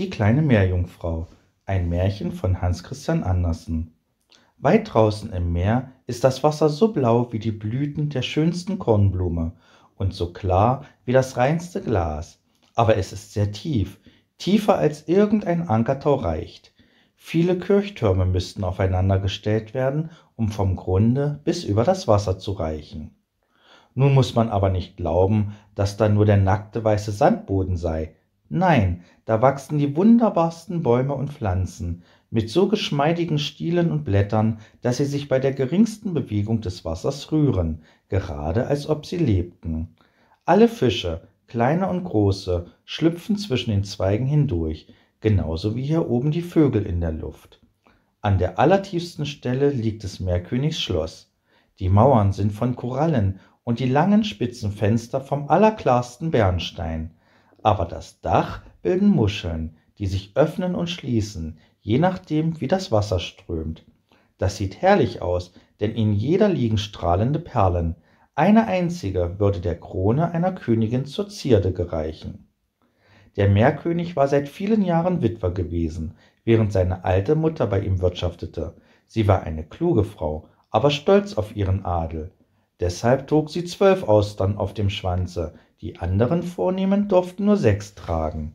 Die kleine Meerjungfrau. Ein Märchen von Hans Christian Andersen. Weit draußen im Meer ist das Wasser so blau wie die Blüten der schönsten Kornblume und so klar wie das reinste Glas. Aber es ist sehr tief, tiefer als irgendein Ankertau reicht. Viele Kirchtürme müssten aufeinander gestellt werden, um vom Grunde bis über das Wasser zu reichen. Nun muss man aber nicht glauben, dass da nur der nackte weiße Sandboden sei, nein da wachsen die wunderbarsten bäume und pflanzen mit so geschmeidigen stielen und blättern daß sie sich bei der geringsten bewegung des wassers rühren gerade als ob sie lebten alle fische kleine und große schlüpfen zwischen den zweigen hindurch genauso wie hier oben die vögel in der luft an der allertiefsten stelle liegt des meerkönigs schloß die mauern sind von korallen und die langen spitzen fenster vom allerklarsten bernstein aber das Dach bilden Muscheln, die sich öffnen und schließen, je nachdem wie das Wasser strömt. Das sieht herrlich aus, denn in jeder liegen strahlende Perlen. Eine einzige würde der Krone einer Königin zur Zierde gereichen. Der Meerkönig war seit vielen Jahren Witwer gewesen, während seine alte Mutter bei ihm wirtschaftete. Sie war eine kluge Frau, aber stolz auf ihren Adel. Deshalb trug sie zwölf Austern auf dem Schwanze, die anderen Vornehmen durften nur sechs tragen.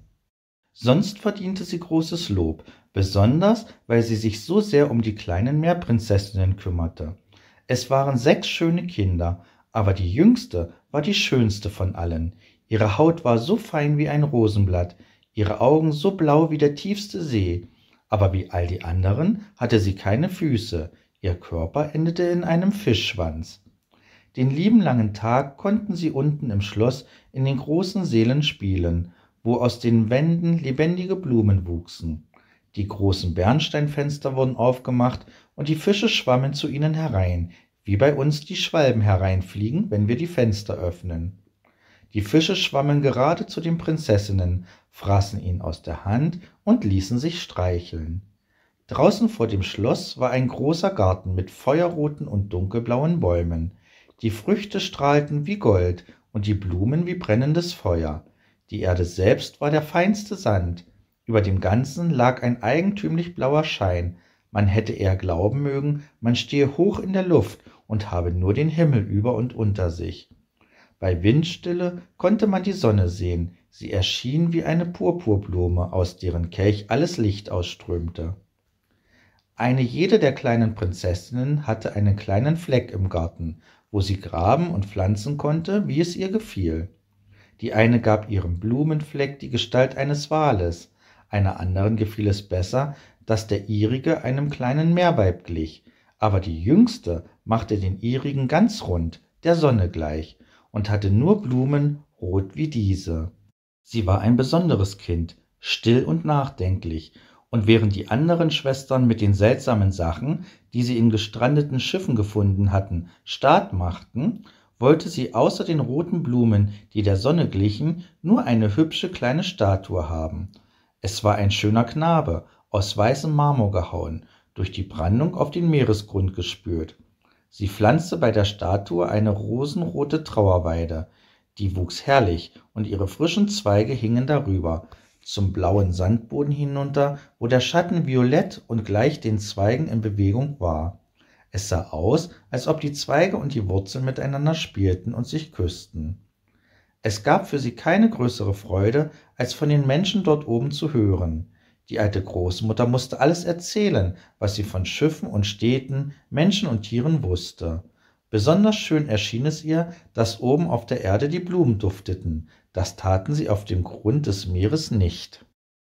Sonst verdiente sie großes Lob, besonders weil sie sich so sehr um die kleinen Meerprinzessinnen kümmerte. Es waren sechs schöne Kinder, aber die jüngste war die schönste von allen. Ihre Haut war so fein wie ein Rosenblatt, ihre Augen so blau wie der tiefste See, aber wie all die anderen hatte sie keine Füße, ihr Körper endete in einem Fischschwanz. Den lieben langen Tag konnten sie unten im Schloss in den großen Sälen spielen, wo aus den Wänden lebendige Blumen wuchsen. Die großen Bernsteinfenster wurden aufgemacht und die Fische schwammen zu ihnen herein, wie bei uns die Schwalben hereinfliegen, wenn wir die Fenster öffnen. Die Fische schwammen gerade zu den Prinzessinnen, fraßen ihn aus der Hand und ließen sich streicheln. Draußen vor dem Schloss war ein großer Garten mit feuerroten und dunkelblauen Bäumen die Früchte strahlten wie Gold und die Blumen wie brennendes Feuer. Die Erde selbst war der feinste Sand. Über dem Ganzen lag ein eigentümlich blauer Schein. Man hätte eher glauben mögen, man stehe hoch in der Luft und habe nur den Himmel über und unter sich. Bei Windstille konnte man die Sonne sehen. Sie erschien wie eine Purpurblume, aus deren Kelch alles Licht ausströmte. Eine jede der kleinen Prinzessinnen hatte einen kleinen Fleck im Garten, wo sie graben und pflanzen konnte, wie es ihr gefiel. Die eine gab ihrem Blumenfleck die Gestalt eines Wales, einer anderen gefiel es besser, dass der ihrige einem kleinen Meerweib glich, aber die jüngste machte den ihrigen ganz rund, der Sonne gleich, und hatte nur Blumen rot wie diese. Sie war ein besonderes Kind, still und nachdenklich, und während die anderen Schwestern mit den seltsamen Sachen, die sie in gestrandeten Schiffen gefunden hatten, Start machten, wollte sie außer den roten Blumen, die der Sonne glichen, nur eine hübsche kleine Statue haben. Es war ein schöner Knabe, aus weißem Marmor gehauen, durch die Brandung auf den Meeresgrund gespült. Sie pflanzte bei der Statue eine rosenrote Trauerweide, die wuchs herrlich, und ihre frischen Zweige hingen darüber, zum blauen Sandboden hinunter, wo der Schatten violett und gleich den Zweigen in Bewegung war. Es sah aus, als ob die Zweige und die Wurzeln miteinander spielten und sich küssten. Es gab für sie keine größere Freude, als von den Menschen dort oben zu hören. Die alte Großmutter musste alles erzählen, was sie von Schiffen und Städten, Menschen und Tieren wusste. Besonders schön erschien es ihr, dass oben auf der Erde die Blumen dufteten, das taten sie auf dem Grund des Meeres nicht.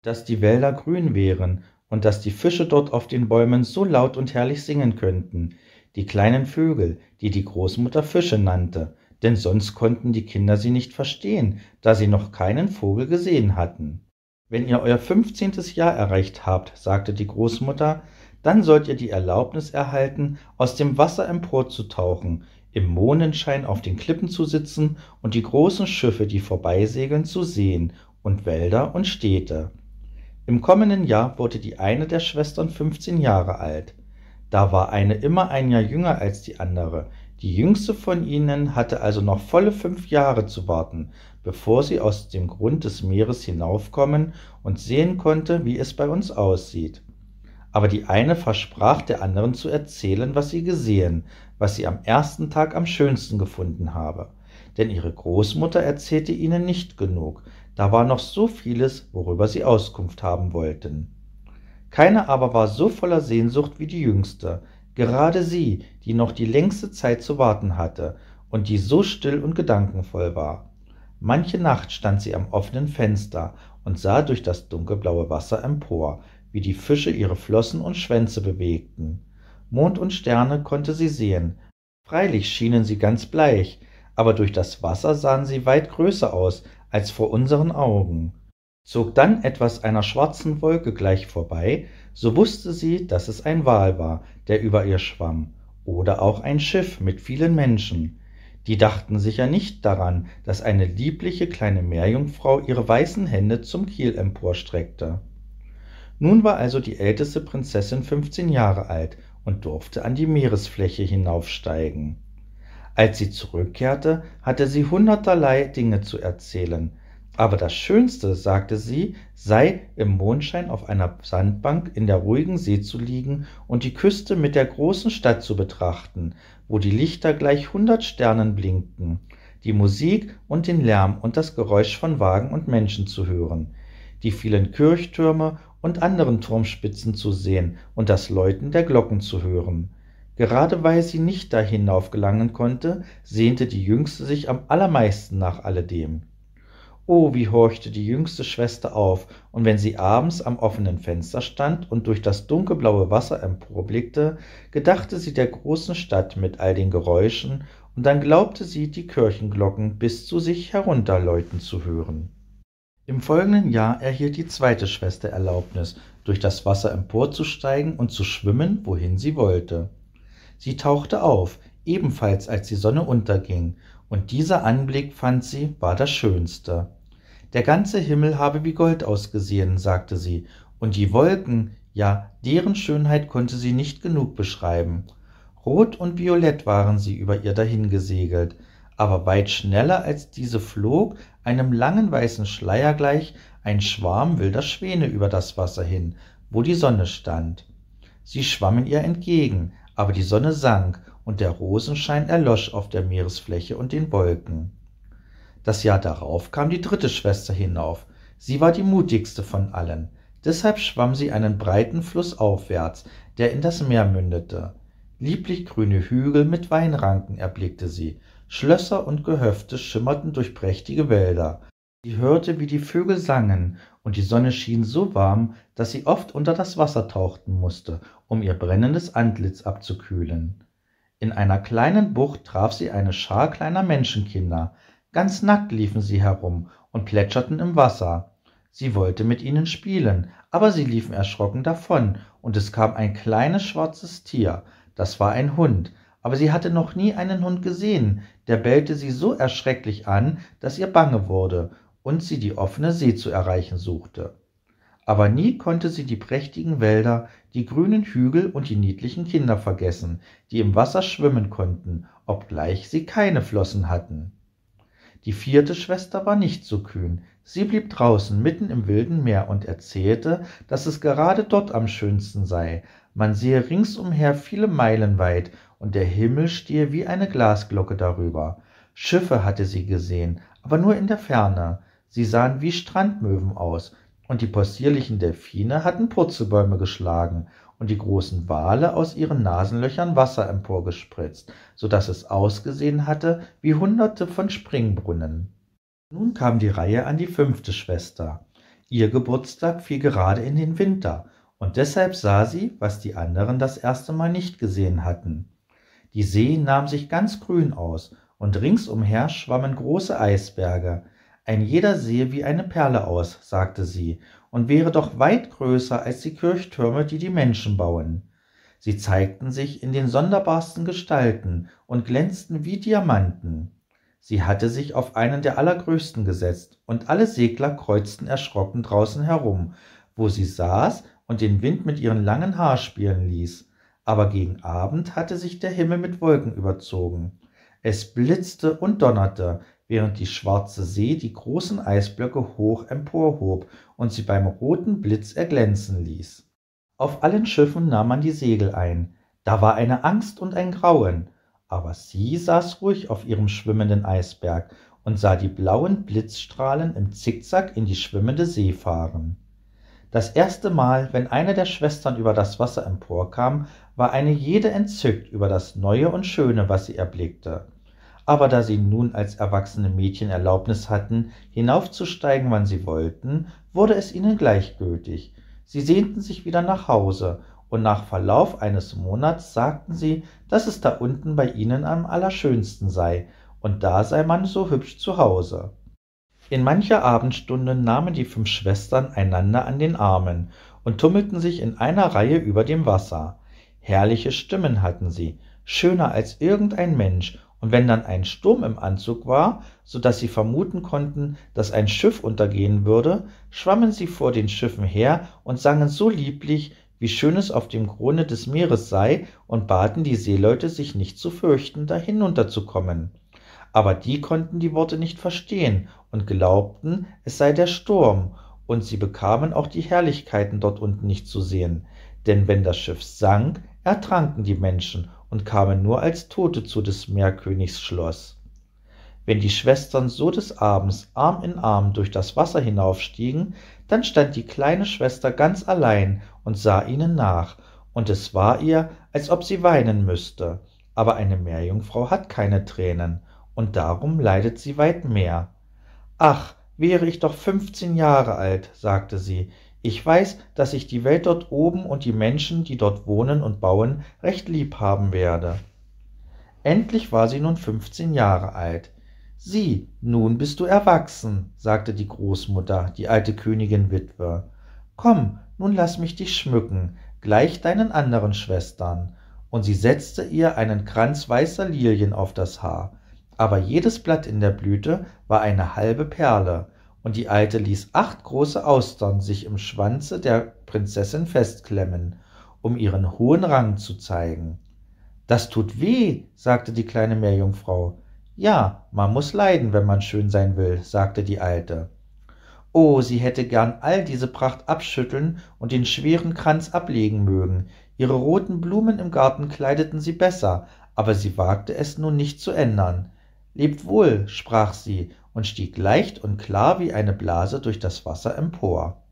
Dass die Wälder grün wären und dass die Fische dort auf den Bäumen so laut und herrlich singen könnten, die kleinen Vögel, die die Großmutter Fische nannte, denn sonst konnten die Kinder sie nicht verstehen, da sie noch keinen Vogel gesehen hatten. Wenn ihr euer fünfzehntes Jahr erreicht habt, sagte die Großmutter, dann sollt ihr die Erlaubnis erhalten, aus dem Wasser emporzutauchen, im Mondenschein auf den Klippen zu sitzen und die großen Schiffe, die vorbeisegeln, zu sehen und Wälder und Städte. Im kommenden Jahr wurde die eine der Schwestern 15 Jahre alt. Da war eine immer ein Jahr jünger als die andere. Die jüngste von ihnen hatte also noch volle fünf Jahre zu warten, bevor sie aus dem Grund des Meeres hinaufkommen und sehen konnte, wie es bei uns aussieht aber die eine versprach der anderen zu erzählen, was sie gesehen, was sie am ersten Tag am schönsten gefunden habe. Denn ihre Großmutter erzählte ihnen nicht genug, da war noch so vieles, worüber sie Auskunft haben wollten. Keine aber war so voller Sehnsucht wie die jüngste, gerade sie, die noch die längste Zeit zu warten hatte und die so still und gedankenvoll war. Manche Nacht stand sie am offenen Fenster und sah durch das dunkelblaue Wasser empor, wie die Fische ihre Flossen und Schwänze bewegten. Mond und Sterne konnte sie sehen. Freilich schienen sie ganz bleich, aber durch das Wasser sahen sie weit größer aus als vor unseren Augen. Zog dann etwas einer schwarzen Wolke gleich vorbei, so wusste sie, dass es ein Wal war, der über ihr schwamm, oder auch ein Schiff mit vielen Menschen. Die dachten sicher nicht daran, dass eine liebliche kleine Meerjungfrau ihre weißen Hände zum Kiel emporstreckte nun war also die älteste prinzessin 15 jahre alt und durfte an die meeresfläche hinaufsteigen als sie zurückkehrte hatte sie hunderterlei dinge zu erzählen aber das schönste sagte sie sei im mondschein auf einer sandbank in der ruhigen see zu liegen und die küste mit der großen stadt zu betrachten wo die lichter gleich hundert sternen blinkten die musik und den lärm und das geräusch von wagen und menschen zu hören die vielen kirchtürme und anderen Turmspitzen zu sehen und das Läuten der Glocken zu hören. Gerade weil sie nicht da hinauf gelangen konnte, sehnte die Jüngste sich am allermeisten nach alledem. Oh, wie horchte die jüngste Schwester auf, und wenn sie abends am offenen Fenster stand und durch das dunkelblaue Wasser emporblickte, gedachte sie der großen Stadt mit all den Geräuschen, und dann glaubte sie, die Kirchenglocken bis zu sich herunterläuten zu hören. Im folgenden Jahr erhielt die zweite Schwester Erlaubnis, durch das Wasser emporzusteigen und zu schwimmen, wohin sie wollte. Sie tauchte auf, ebenfalls als die Sonne unterging, und dieser Anblick, fand sie, war das Schönste. Der ganze Himmel habe wie Gold ausgesehen, sagte sie, und die Wolken, ja, deren Schönheit konnte sie nicht genug beschreiben. Rot und violett waren sie über ihr dahingesegelt, aber weit schneller als diese flog, einem langen weißen Schleier gleich, ein Schwarm wilder Schwäne über das Wasser hin, wo die Sonne stand. Sie schwammen ihr entgegen, aber die Sonne sank und der Rosenschein erlosch auf der Meeresfläche und den Wolken. Das Jahr darauf kam die dritte Schwester hinauf. Sie war die mutigste von allen. Deshalb schwamm sie einen breiten Fluss aufwärts, der in das Meer mündete. Lieblich grüne Hügel mit Weinranken erblickte sie schlösser und gehöfte schimmerten durch prächtige wälder sie hörte wie die vögel sangen und die sonne schien so warm dass sie oft unter das wasser tauchten musste, um ihr brennendes antlitz abzukühlen in einer kleinen bucht traf sie eine schar kleiner menschenkinder ganz nackt liefen sie herum und plätscherten im wasser sie wollte mit ihnen spielen aber sie liefen erschrocken davon und es kam ein kleines schwarzes tier das war ein hund aber sie hatte noch nie einen Hund gesehen, der bellte sie so erschrecklich an, dass ihr bange wurde und sie die offene See zu erreichen suchte. Aber nie konnte sie die prächtigen Wälder, die grünen Hügel und die niedlichen Kinder vergessen, die im Wasser schwimmen konnten, obgleich sie keine Flossen hatten. Die vierte Schwester war nicht so kühn. Sie blieb draußen mitten im wilden Meer und erzählte, dass es gerade dort am schönsten sei. Man sehe ringsumher viele Meilen weit und der Himmel stehe wie eine Glasglocke darüber. Schiffe hatte sie gesehen, aber nur in der Ferne. Sie sahen wie Strandmöwen aus, und die possierlichen Delfine hatten Purzelbäume geschlagen und die großen Wale aus ihren Nasenlöchern Wasser emporgespritzt, so daß es ausgesehen hatte wie hunderte von Springbrunnen. Nun kam die Reihe an die fünfte Schwester. Ihr Geburtstag fiel gerade in den Winter, und deshalb sah sie, was die anderen das erste Mal nicht gesehen hatten. Die See nahm sich ganz grün aus, und ringsumher schwammen große Eisberge. Ein jeder sehe wie eine Perle aus, sagte sie, und wäre doch weit größer als die Kirchtürme, die die Menschen bauen. Sie zeigten sich in den sonderbarsten Gestalten und glänzten wie Diamanten. Sie hatte sich auf einen der allergrößten gesetzt, und alle Segler kreuzten erschrocken draußen herum, wo sie saß und den Wind mit ihren langen Haar spielen ließ aber gegen Abend hatte sich der Himmel mit Wolken überzogen. Es blitzte und donnerte, während die schwarze See die großen Eisblöcke hoch emporhob und sie beim roten Blitz erglänzen ließ. Auf allen Schiffen nahm man die Segel ein. Da war eine Angst und ein Grauen, aber sie saß ruhig auf ihrem schwimmenden Eisberg und sah die blauen Blitzstrahlen im Zickzack in die schwimmende See fahren. Das erste Mal, wenn eine der Schwestern über das Wasser emporkam, war eine jede entzückt über das Neue und Schöne, was sie erblickte. Aber da sie nun als erwachsene Mädchen Erlaubnis hatten, hinaufzusteigen, wann sie wollten, wurde es ihnen gleichgültig. Sie sehnten sich wieder nach Hause, und nach Verlauf eines Monats sagten sie, dass es da unten bei ihnen am allerschönsten sei, und da sei man so hübsch zu Hause. In mancher Abendstunde nahmen die fünf Schwestern einander an den Armen und tummelten sich in einer Reihe über dem Wasser herrliche stimmen hatten sie schöner als irgendein mensch und wenn dann ein sturm im anzug war so daß sie vermuten konnten dass ein schiff untergehen würde schwammen sie vor den schiffen her und sangen so lieblich wie schön es auf dem Krone des meeres sei und baten die seeleute sich nicht zu fürchten da hinunterzukommen. aber die konnten die worte nicht verstehen und glaubten es sei der sturm und sie bekamen auch die herrlichkeiten dort unten nicht zu sehen denn wenn das schiff sank ertranken die Menschen und kamen nur als Tote zu des Meerkönigs Schloss. Wenn die Schwestern so des Abends Arm in Arm durch das Wasser hinaufstiegen, dann stand die kleine Schwester ganz allein und sah ihnen nach, und es war ihr, als ob sie weinen müsste, aber eine Meerjungfrau hat keine Tränen, und darum leidet sie weit mehr. Ach, wäre ich doch fünfzehn Jahre alt, sagte sie, ich weiß, dass ich die Welt dort oben und die Menschen, die dort wohnen und bauen, recht lieb haben werde. Endlich war sie nun fünfzehn Jahre alt. Sieh, nun bist du erwachsen, sagte die Großmutter, die alte Königin Witwe. Komm, nun lass mich dich schmücken, gleich deinen anderen Schwestern. Und sie setzte ihr einen Kranz weißer Lilien auf das Haar, aber jedes Blatt in der Blüte war eine halbe Perle, und die Alte ließ acht große Austern sich im Schwanze der Prinzessin festklemmen, um ihren hohen Rang zu zeigen. Das tut weh, sagte die kleine Meerjungfrau. Ja, man muss leiden, wenn man schön sein will, sagte die Alte. Oh, sie hätte gern all diese Pracht abschütteln und den schweren Kranz ablegen mögen. Ihre roten Blumen im Garten kleideten sie besser, aber sie wagte es nun nicht zu ändern. Lebt wohl, sprach sie und stieg leicht und klar wie eine Blase durch das Wasser empor.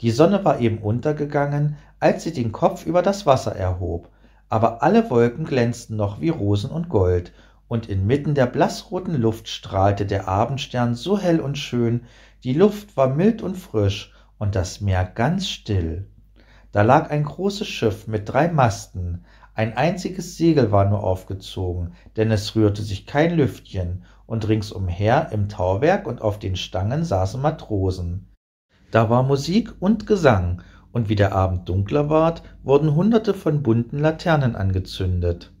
Die Sonne war eben untergegangen, als sie den Kopf über das Wasser erhob, aber alle Wolken glänzten noch wie Rosen und Gold, und inmitten der blassroten Luft strahlte der Abendstern so hell und schön, die Luft war mild und frisch und das Meer ganz still. Da lag ein großes Schiff mit drei Masten, ein einziges Segel war nur aufgezogen, denn es rührte sich kein Lüftchen, und ringsumher im Tauwerk und auf den Stangen saßen Matrosen. Da war Musik und Gesang, und wie der Abend dunkler ward, wurden hunderte von bunten Laternen angezündet.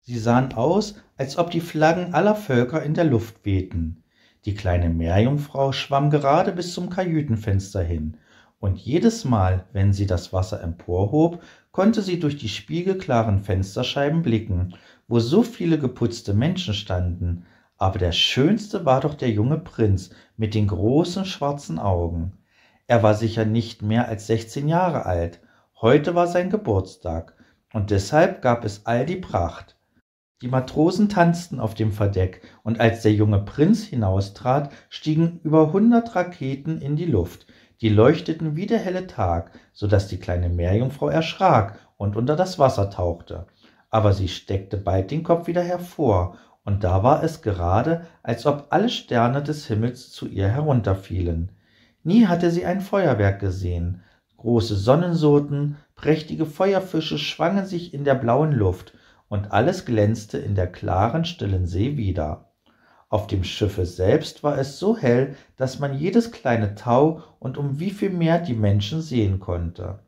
Sie sahen aus, als ob die Flaggen aller Völker in der Luft wehten. Die kleine Meerjungfrau schwamm gerade bis zum Kajütenfenster hin, und jedes Mal, wenn sie das Wasser emporhob, konnte sie durch die spiegelklaren Fensterscheiben blicken, wo so viele geputzte Menschen standen, aber der schönste war doch der junge Prinz mit den großen schwarzen Augen. Er war sicher nicht mehr als 16 Jahre alt. Heute war sein Geburtstag, und deshalb gab es all die Pracht. Die Matrosen tanzten auf dem Verdeck, und als der junge Prinz hinaustrat, stiegen über 100 Raketen in die Luft, die leuchteten wie der helle Tag, so daß die kleine Meerjungfrau erschrak und unter das Wasser tauchte. Aber sie steckte bald den Kopf wieder hervor und da war es gerade, als ob alle Sterne des Himmels zu ihr herunterfielen. Nie hatte sie ein Feuerwerk gesehen. Große Sonnensoten, prächtige Feuerfische schwangen sich in der blauen Luft, und alles glänzte in der klaren, stillen See wieder. Auf dem Schiffe selbst war es so hell, dass man jedes kleine Tau und um wie viel mehr die Menschen sehen konnte.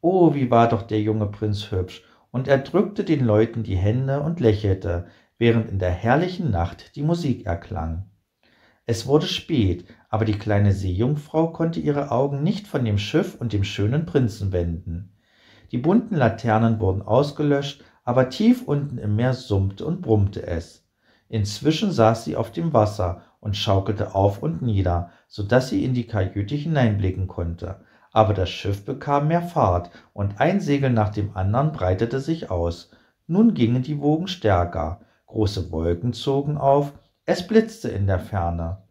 Oh, wie war doch der junge Prinz hübsch, und er drückte den Leuten die Hände und lächelte, während in der herrlichen Nacht die Musik erklang. Es wurde spät, aber die kleine Seejungfrau konnte ihre Augen nicht von dem Schiff und dem schönen Prinzen wenden. Die bunten Laternen wurden ausgelöscht, aber tief unten im Meer summte und brummte es. Inzwischen saß sie auf dem Wasser und schaukelte auf und nieder, so dass sie in die Kajüte hineinblicken konnte. Aber das Schiff bekam mehr Fahrt, und ein Segel nach dem anderen breitete sich aus. Nun gingen die Wogen stärker große Wolken zogen auf, es blitzte in der Ferne.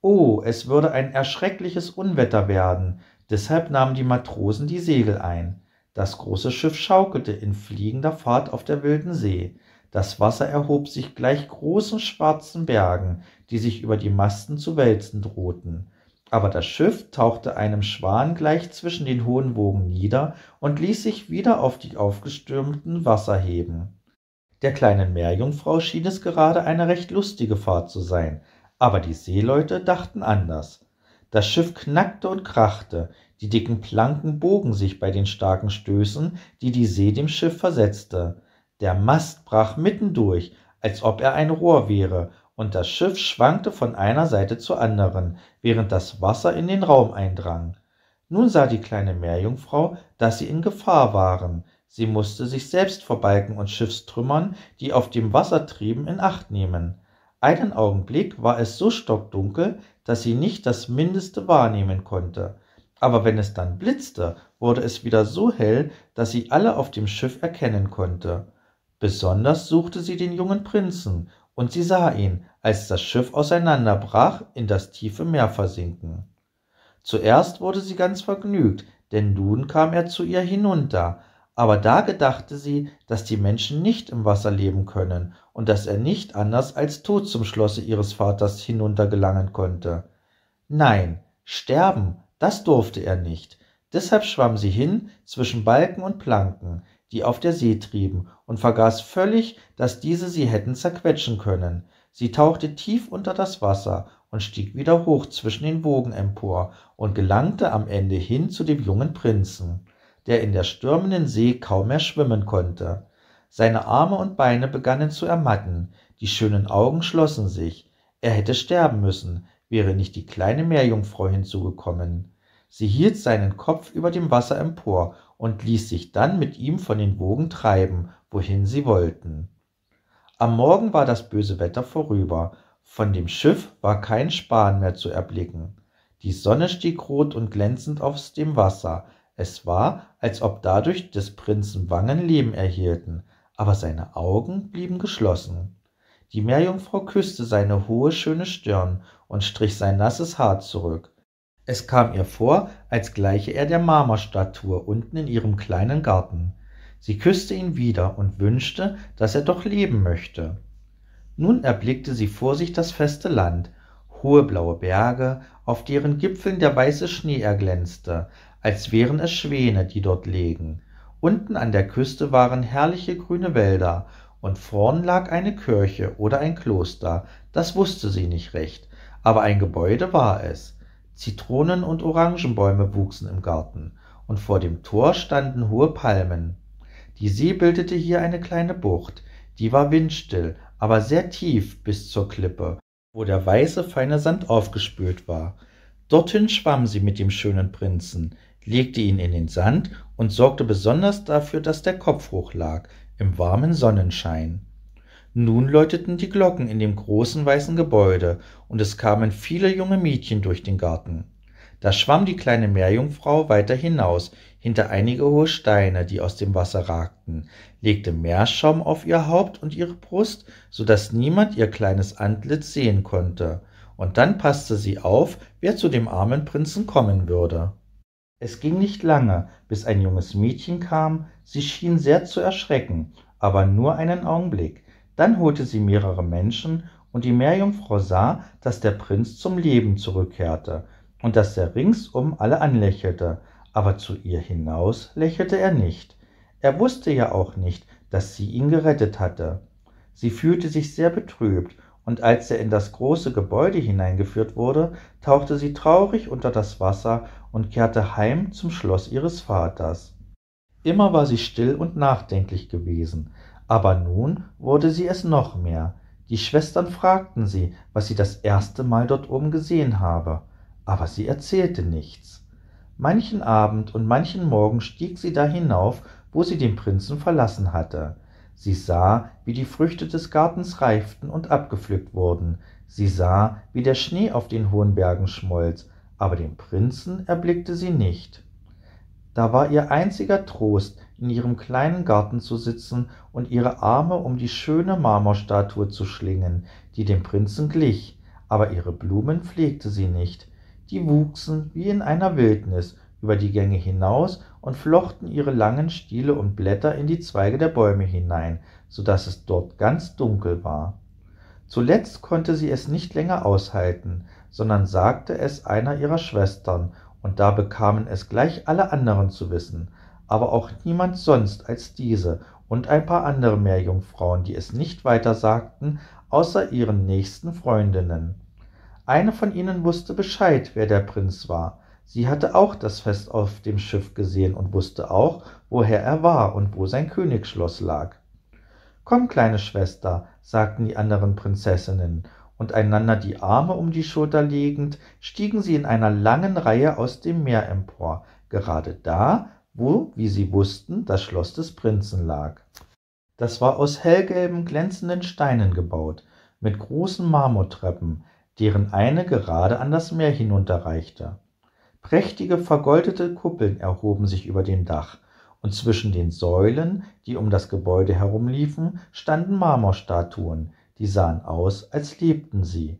Oh, es würde ein erschreckliches Unwetter werden, deshalb nahmen die Matrosen die Segel ein. Das große Schiff schaukelte in fliegender Fahrt auf der wilden See. Das Wasser erhob sich gleich großen schwarzen Bergen, die sich über die Masten zu wälzen drohten. Aber das Schiff tauchte einem Schwan gleich zwischen den hohen Wogen nieder und ließ sich wieder auf die aufgestürmten Wasser heben. Der kleinen Meerjungfrau schien es gerade eine recht lustige Fahrt zu sein, aber die Seeleute dachten anders. Das Schiff knackte und krachte, die dicken Planken bogen sich bei den starken Stößen, die die See dem Schiff versetzte. Der Mast brach mitten durch, als ob er ein Rohr wäre, und das Schiff schwankte von einer Seite zur anderen, während das Wasser in den Raum eindrang. Nun sah die kleine Meerjungfrau, dass sie in Gefahr waren. Sie musste sich selbst vor Balken und Schiffstrümmern, die auf dem Wasser trieben, in Acht nehmen. Einen Augenblick war es so stockdunkel, dass sie nicht das Mindeste wahrnehmen konnte. Aber wenn es dann blitzte, wurde es wieder so hell, dass sie alle auf dem Schiff erkennen konnte. Besonders suchte sie den jungen Prinzen, und sie sah ihn, als das Schiff auseinanderbrach, in das tiefe Meer versinken. Zuerst wurde sie ganz vergnügt, denn nun kam er zu ihr hinunter, aber da gedachte sie, dass die Menschen nicht im Wasser leben können und dass er nicht anders als tot zum Schlosse ihres Vaters hinunter gelangen konnte. Nein, sterben, das durfte er nicht. Deshalb schwamm sie hin zwischen Balken und Planken, die auf der See trieben, und vergaß völlig, dass diese sie hätten zerquetschen können. Sie tauchte tief unter das Wasser und stieg wieder hoch zwischen den Wogen empor und gelangte am Ende hin zu dem jungen Prinzen der in der stürmenden See kaum mehr schwimmen konnte. Seine Arme und Beine begannen zu ermatten, die schönen Augen schlossen sich. Er hätte sterben müssen, wäre nicht die kleine Meerjungfrau hinzugekommen. Sie hielt seinen Kopf über dem Wasser empor und ließ sich dann mit ihm von den Wogen treiben, wohin sie wollten. Am Morgen war das böse Wetter vorüber, von dem Schiff war kein Span mehr zu erblicken. Die Sonne stieg rot und glänzend aus dem Wasser, es war, als ob dadurch des Prinzen Wangen Leben erhielten, aber seine Augen blieben geschlossen. Die Meerjungfrau küsste seine hohe, schöne Stirn und strich sein nasses Haar zurück. Es kam ihr vor, als gleiche er der Marmorstatue unten in ihrem kleinen Garten. Sie küsste ihn wieder und wünschte, dass er doch leben möchte. Nun erblickte sie vor sich das feste Land, hohe blaue Berge, auf deren Gipfeln der weiße Schnee erglänzte, als wären es Schwäne, die dort legen. Unten an der Küste waren herrliche grüne Wälder, und vorn lag eine Kirche oder ein Kloster, das wusste sie nicht recht, aber ein Gebäude war es. Zitronen und Orangenbäume wuchsen im Garten, und vor dem Tor standen hohe Palmen. Die See bildete hier eine kleine Bucht, die war windstill, aber sehr tief bis zur Klippe, wo der weiße feine Sand aufgespült war. Dorthin schwamm sie mit dem schönen Prinzen, legte ihn in den Sand und sorgte besonders dafür, dass der Kopf hoch lag, im warmen Sonnenschein. Nun läuteten die Glocken in dem großen weißen Gebäude, und es kamen viele junge Mädchen durch den Garten. Da schwamm die kleine Meerjungfrau weiter hinaus, hinter einige hohe Steine, die aus dem Wasser ragten, legte Meerschaum auf ihr Haupt und ihre Brust, so daß niemand ihr kleines Antlitz sehen konnte, und dann passte sie auf, wer zu dem armen Prinzen kommen würde es ging nicht lange bis ein junges mädchen kam sie schien sehr zu erschrecken aber nur einen augenblick dann holte sie mehrere menschen und die meerjungfrau sah daß der prinz zum leben zurückkehrte und daß er ringsum alle anlächelte aber zu ihr hinaus lächelte er nicht er wußte ja auch nicht daß sie ihn gerettet hatte sie fühlte sich sehr betrübt und als er in das große Gebäude hineingeführt wurde, tauchte sie traurig unter das Wasser und kehrte heim zum Schloss ihres Vaters. Immer war sie still und nachdenklich gewesen, aber nun wurde sie es noch mehr. Die Schwestern fragten sie, was sie das erste Mal dort oben gesehen habe, aber sie erzählte nichts. Manchen Abend und manchen Morgen stieg sie da hinauf, wo sie den Prinzen verlassen hatte sie sah, wie die Früchte des Gartens reiften und abgepflückt wurden, sie sah, wie der Schnee auf den hohen Bergen schmolz, aber den Prinzen erblickte sie nicht. Da war ihr einziger Trost, in ihrem kleinen Garten zu sitzen und ihre Arme um die schöne Marmorstatue zu schlingen, die dem Prinzen glich, aber ihre Blumen pflegte sie nicht, die wuchsen wie in einer Wildnis, über die Gänge hinaus und flochten ihre langen Stiele und Blätter in die Zweige der Bäume hinein, so daß es dort ganz dunkel war. Zuletzt konnte sie es nicht länger aushalten, sondern sagte es einer ihrer Schwestern, und da bekamen es gleich alle anderen zu wissen, aber auch niemand sonst als diese und ein paar andere Meerjungfrauen, die es nicht weiter sagten, außer ihren nächsten Freundinnen. Eine von ihnen wusste Bescheid, wer der Prinz war, Sie hatte auch das Fest auf dem Schiff gesehen und wusste auch, woher er war und wo sein Königsschloss lag. Komm, kleine Schwester, sagten die anderen Prinzessinnen, und einander die Arme um die Schulter legend, stiegen sie in einer langen Reihe aus dem Meer empor, gerade da, wo, wie sie wussten, das Schloss des Prinzen lag. Das war aus hellgelben, glänzenden Steinen gebaut, mit großen Marmortreppen, deren eine gerade an das Meer hinunterreichte. Prächtige vergoldete Kuppeln erhoben sich über dem Dach, und zwischen den Säulen, die um das Gebäude herumliefen, standen Marmorstatuen, die sahen aus, als lebten sie.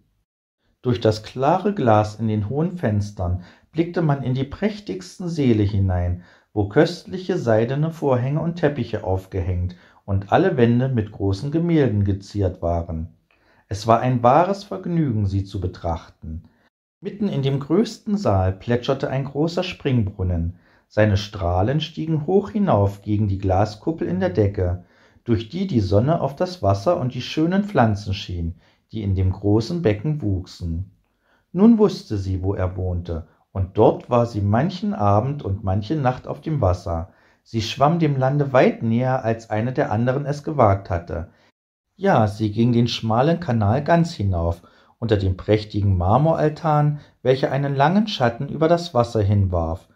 Durch das klare Glas in den hohen Fenstern blickte man in die prächtigsten Säle hinein, wo köstliche seidene Vorhänge und Teppiche aufgehängt und alle Wände mit großen Gemälden geziert waren. Es war ein wahres Vergnügen, sie zu betrachten. Mitten in dem größten Saal plätscherte ein großer Springbrunnen. Seine Strahlen stiegen hoch hinauf gegen die Glaskuppel in der Decke, durch die die Sonne auf das Wasser und die schönen Pflanzen schien, die in dem großen Becken wuchsen. Nun wusste sie, wo er wohnte, und dort war sie manchen Abend und manche Nacht auf dem Wasser. Sie schwamm dem Lande weit näher, als eine der anderen es gewagt hatte. Ja, sie ging den schmalen Kanal ganz hinauf unter dem prächtigen Marmoraltan, welcher einen langen Schatten über das Wasser hinwarf.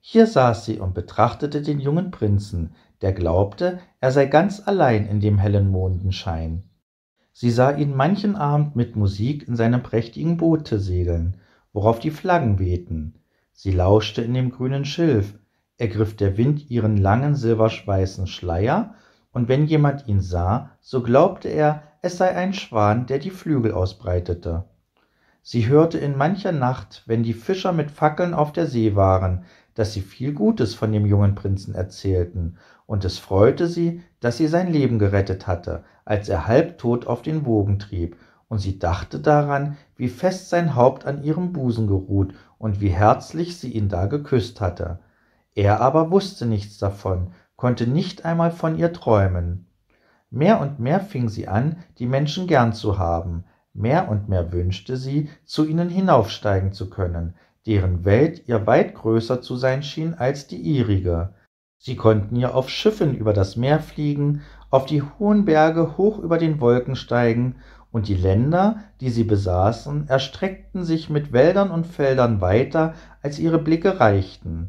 Hier saß sie und betrachtete den jungen Prinzen, der glaubte, er sei ganz allein in dem hellen Mondenschein. Sie sah ihn manchen Abend mit Musik in seinem prächtigen Boote segeln, worauf die Flaggen wehten. Sie lauschte in dem grünen Schilf, ergriff der Wind ihren langen silberschweißen Schleier, und wenn jemand ihn sah, so glaubte er, es sei ein Schwan, der die Flügel ausbreitete. Sie hörte in mancher Nacht, wenn die Fischer mit Fackeln auf der See waren, dass sie viel Gutes von dem jungen Prinzen erzählten, und es freute sie, dass sie sein Leben gerettet hatte, als er halbtot auf den Wogen trieb, und sie dachte daran, wie fest sein Haupt an ihrem Busen geruht und wie herzlich sie ihn da geküsst hatte. Er aber wusste nichts davon, konnte nicht einmal von ihr träumen. Mehr und mehr fing sie an, die Menschen gern zu haben, mehr und mehr wünschte sie, zu ihnen hinaufsteigen zu können, deren Welt ihr weit größer zu sein schien als die ihrige. Sie konnten ihr auf Schiffen über das Meer fliegen, auf die hohen Berge hoch über den Wolken steigen, und die Länder, die sie besaßen, erstreckten sich mit Wäldern und Feldern weiter, als ihre Blicke reichten.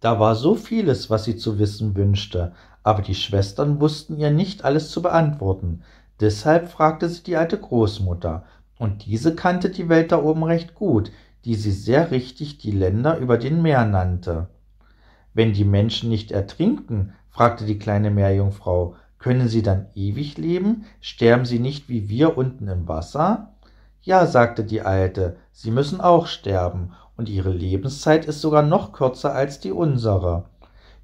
Da war so vieles, was sie zu wissen wünschte, aber die Schwestern wussten ihr nicht alles zu beantworten, deshalb fragte sie die alte Großmutter, und diese kannte die Welt da oben recht gut, die sie sehr richtig die Länder über den Meer nannte. Wenn die Menschen nicht ertrinken, fragte die kleine Meerjungfrau, können sie dann ewig leben? Sterben sie nicht wie wir unten im Wasser? Ja, sagte die Alte, sie müssen auch sterben, und ihre Lebenszeit ist sogar noch kürzer als die unsere.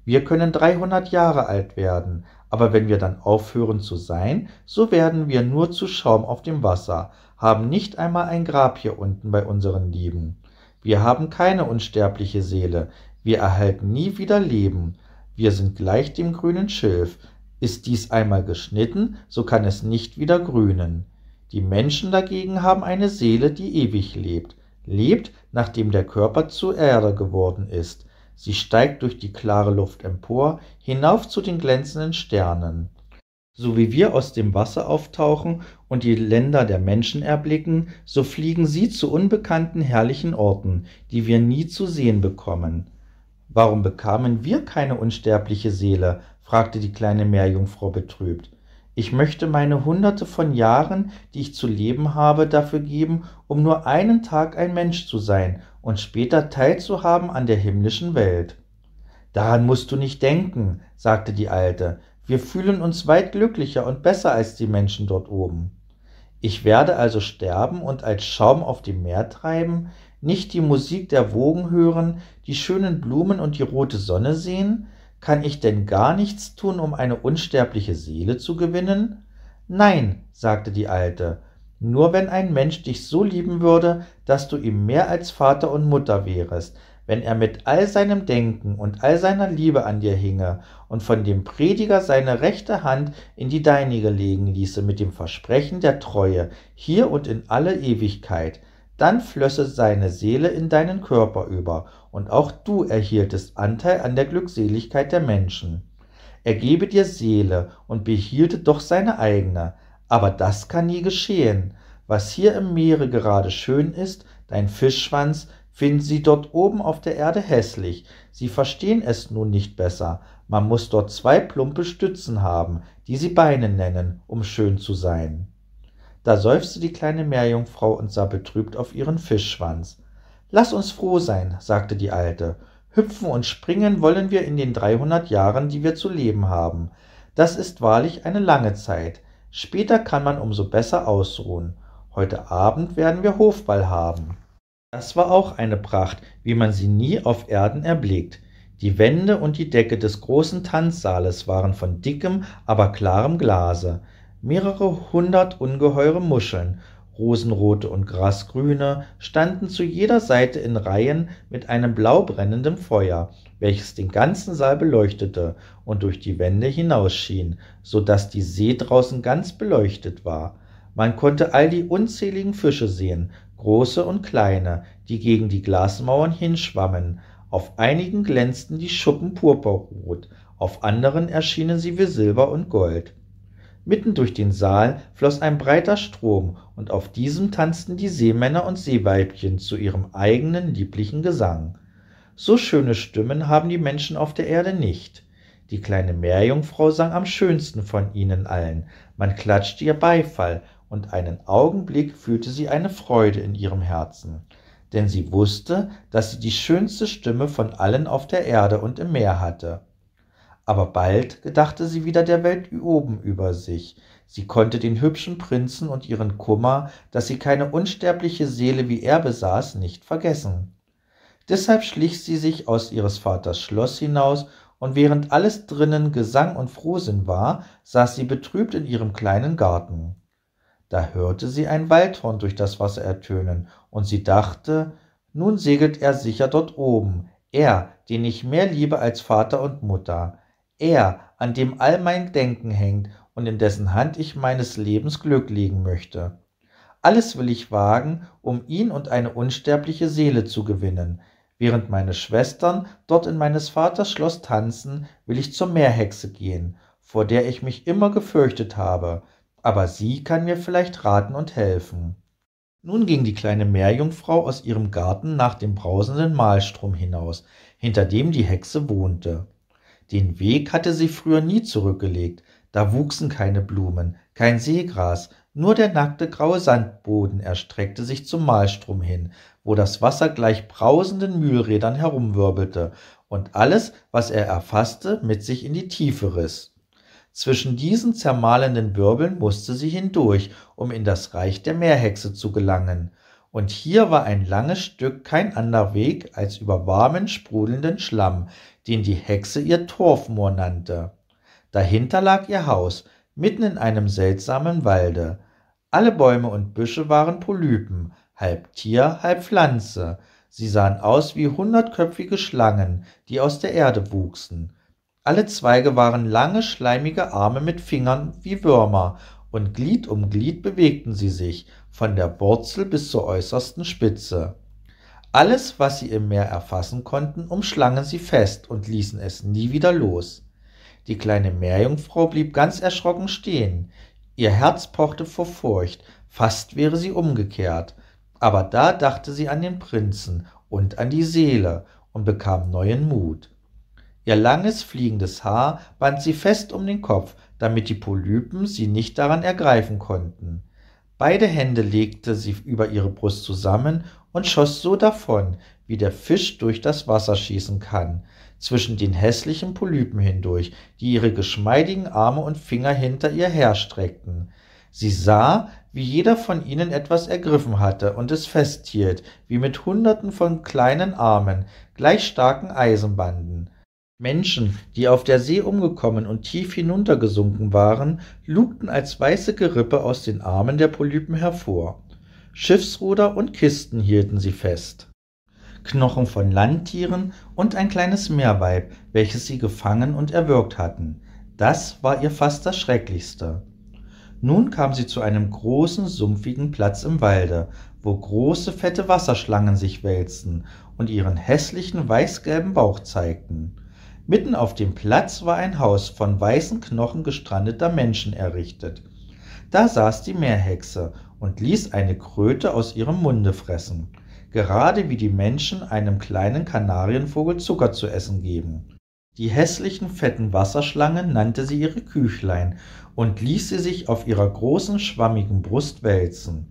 Wir können 300 Jahre alt werden, aber wenn wir dann aufhören zu sein, so werden wir nur zu Schaum auf dem Wasser, haben nicht einmal ein Grab hier unten bei unseren Lieben. Wir haben keine unsterbliche Seele, wir erhalten nie wieder Leben, wir sind gleich dem grünen Schilf, ist dies einmal geschnitten, so kann es nicht wieder grünen. Die Menschen dagegen haben eine Seele, die ewig lebt, lebt, nachdem der Körper zu Erde geworden ist, Sie steigt durch die klare Luft empor, hinauf zu den glänzenden Sternen. So wie wir aus dem Wasser auftauchen und die Länder der Menschen erblicken, so fliegen sie zu unbekannten herrlichen Orten, die wir nie zu sehen bekommen. Warum bekamen wir keine unsterbliche Seele? fragte die kleine Meerjungfrau betrübt. Ich möchte meine hunderte von Jahren, die ich zu leben habe, dafür geben, um nur einen Tag ein Mensch zu sein und später teilzuhaben an der himmlischen Welt. Daran musst du nicht denken, sagte die Alte, wir fühlen uns weit glücklicher und besser als die Menschen dort oben. Ich werde also sterben und als Schaum auf dem Meer treiben, nicht die Musik der Wogen hören, die schönen Blumen und die rote Sonne sehen? Kann ich denn gar nichts tun, um eine unsterbliche Seele zu gewinnen? Nein, sagte die Alte, nur wenn ein Mensch dich so lieben würde, dass du ihm mehr als Vater und Mutter wärest, wenn er mit all seinem Denken und all seiner Liebe an dir hinge und von dem Prediger seine rechte Hand in die deinige legen ließe mit dem Versprechen der Treue, hier und in alle Ewigkeit, dann flösse seine Seele in deinen Körper über, und auch du erhieltest Anteil an der Glückseligkeit der Menschen. Er gebe dir Seele und behielte doch seine eigene, aber das kann nie geschehen. Was hier im Meere gerade schön ist, dein Fischschwanz, finden sie dort oben auf der Erde hässlich. Sie verstehen es nun nicht besser. Man muss dort zwei plumpe Stützen haben, die sie Beine nennen, um schön zu sein. Da seufzte die kleine Meerjungfrau und sah betrübt auf ihren Fischschwanz. Lass uns froh sein, sagte die Alte. Hüpfen und springen wollen wir in den dreihundert Jahren, die wir zu leben haben. Das ist wahrlich eine lange Zeit. Später kann man umso besser ausruhen. Heute Abend werden wir Hofball haben. Das war auch eine Pracht, wie man sie nie auf Erden erblickt. Die Wände und die Decke des großen Tanzsaales waren von dickem, aber klarem Glase. Mehrere hundert ungeheure Muscheln rosenrote und grasgrüne, standen zu jeder Seite in Reihen mit einem blau brennenden Feuer, welches den ganzen Saal beleuchtete und durch die Wände hinausschien, so dass die See draußen ganz beleuchtet war. Man konnte all die unzähligen Fische sehen, große und kleine, die gegen die Glasmauern hinschwammen. Auf einigen glänzten die Schuppen purpurrot, auf anderen erschienen sie wie Silber und Gold. Mitten durch den Saal floss ein breiter Strom, und auf diesem tanzten die Seemänner und Seeweibchen zu ihrem eigenen lieblichen Gesang. So schöne Stimmen haben die Menschen auf der Erde nicht. Die kleine Meerjungfrau sang am schönsten von ihnen allen, man klatschte ihr Beifall, und einen Augenblick fühlte sie eine Freude in ihrem Herzen, denn sie wusste, dass sie die schönste Stimme von allen auf der Erde und im Meer hatte aber bald gedachte sie wieder der Welt oben über sich. Sie konnte den hübschen Prinzen und ihren Kummer, dass sie keine unsterbliche Seele wie er besaß, nicht vergessen. Deshalb schlich sie sich aus ihres Vaters Schloss hinaus, und während alles drinnen Gesang und Frohsinn war, saß sie betrübt in ihrem kleinen Garten. Da hörte sie ein Waldhorn durch das Wasser ertönen, und sie dachte, nun segelt er sicher dort oben, er, den ich mehr liebe als Vater und Mutter er, an dem all mein Denken hängt und in dessen Hand ich meines Lebens Glück legen möchte. Alles will ich wagen, um ihn und eine unsterbliche Seele zu gewinnen. Während meine Schwestern dort in meines Vaters Schloss tanzen, will ich zur Meerhexe gehen, vor der ich mich immer gefürchtet habe, aber sie kann mir vielleicht raten und helfen. Nun ging die kleine Meerjungfrau aus ihrem Garten nach dem brausenden Mahlstrom hinaus, hinter dem die Hexe wohnte. Den Weg hatte sie früher nie zurückgelegt, da wuchsen keine Blumen, kein Seegras, nur der nackte graue Sandboden erstreckte sich zum Mahlstrom hin, wo das Wasser gleich brausenden Mühlrädern herumwirbelte und alles, was er erfasste, mit sich in die Tiefe riss. Zwischen diesen zermahlenden Wirbeln musste sie hindurch, um in das Reich der Meerhexe zu gelangen und hier war ein langes Stück kein anderer Weg als über warmen, sprudelnden Schlamm, den die Hexe ihr Torfmoor nannte. Dahinter lag ihr Haus, mitten in einem seltsamen Walde. Alle Bäume und Büsche waren Polypen, halb Tier, halb Pflanze. Sie sahen aus wie hundertköpfige Schlangen, die aus der Erde wuchsen. Alle Zweige waren lange, schleimige Arme mit Fingern wie Würmer und Glied um Glied bewegten sie sich, von der Wurzel bis zur äußersten Spitze. Alles, was sie im Meer erfassen konnten, umschlangen sie fest und ließen es nie wieder los. Die kleine Meerjungfrau blieb ganz erschrocken stehen. Ihr Herz pochte vor Furcht, fast wäre sie umgekehrt. Aber da dachte sie an den Prinzen und an die Seele und bekam neuen Mut. Ihr langes fliegendes Haar band sie fest um den Kopf, damit die Polypen sie nicht daran ergreifen konnten. Beide Hände legte sie über ihre Brust zusammen und schoss so davon, wie der Fisch durch das Wasser schießen kann, zwischen den hässlichen Polypen hindurch, die ihre geschmeidigen Arme und Finger hinter ihr herstreckten. Sie sah, wie jeder von ihnen etwas ergriffen hatte und es festhielt, wie mit Hunderten von kleinen Armen, gleich starken Eisenbanden. Menschen, die auf der See umgekommen und tief hinuntergesunken waren, lugten als weiße Gerippe aus den Armen der Polypen hervor. Schiffsruder und Kisten hielten sie fest. Knochen von Landtieren und ein kleines Meerweib, welches sie gefangen und erwürgt hatten. Das war ihr fast das Schrecklichste. Nun kam sie zu einem großen, sumpfigen Platz im Walde, wo große, fette Wasserschlangen sich wälzten und ihren hässlichen, weißgelben Bauch zeigten. Mitten auf dem Platz war ein Haus von weißen Knochen gestrandeter Menschen errichtet. Da saß die Meerhexe und ließ eine Kröte aus ihrem Munde fressen, gerade wie die Menschen einem kleinen Kanarienvogel Zucker zu essen geben. Die hässlichen fetten Wasserschlangen nannte sie ihre Küchlein und ließ sie sich auf ihrer großen schwammigen Brust wälzen.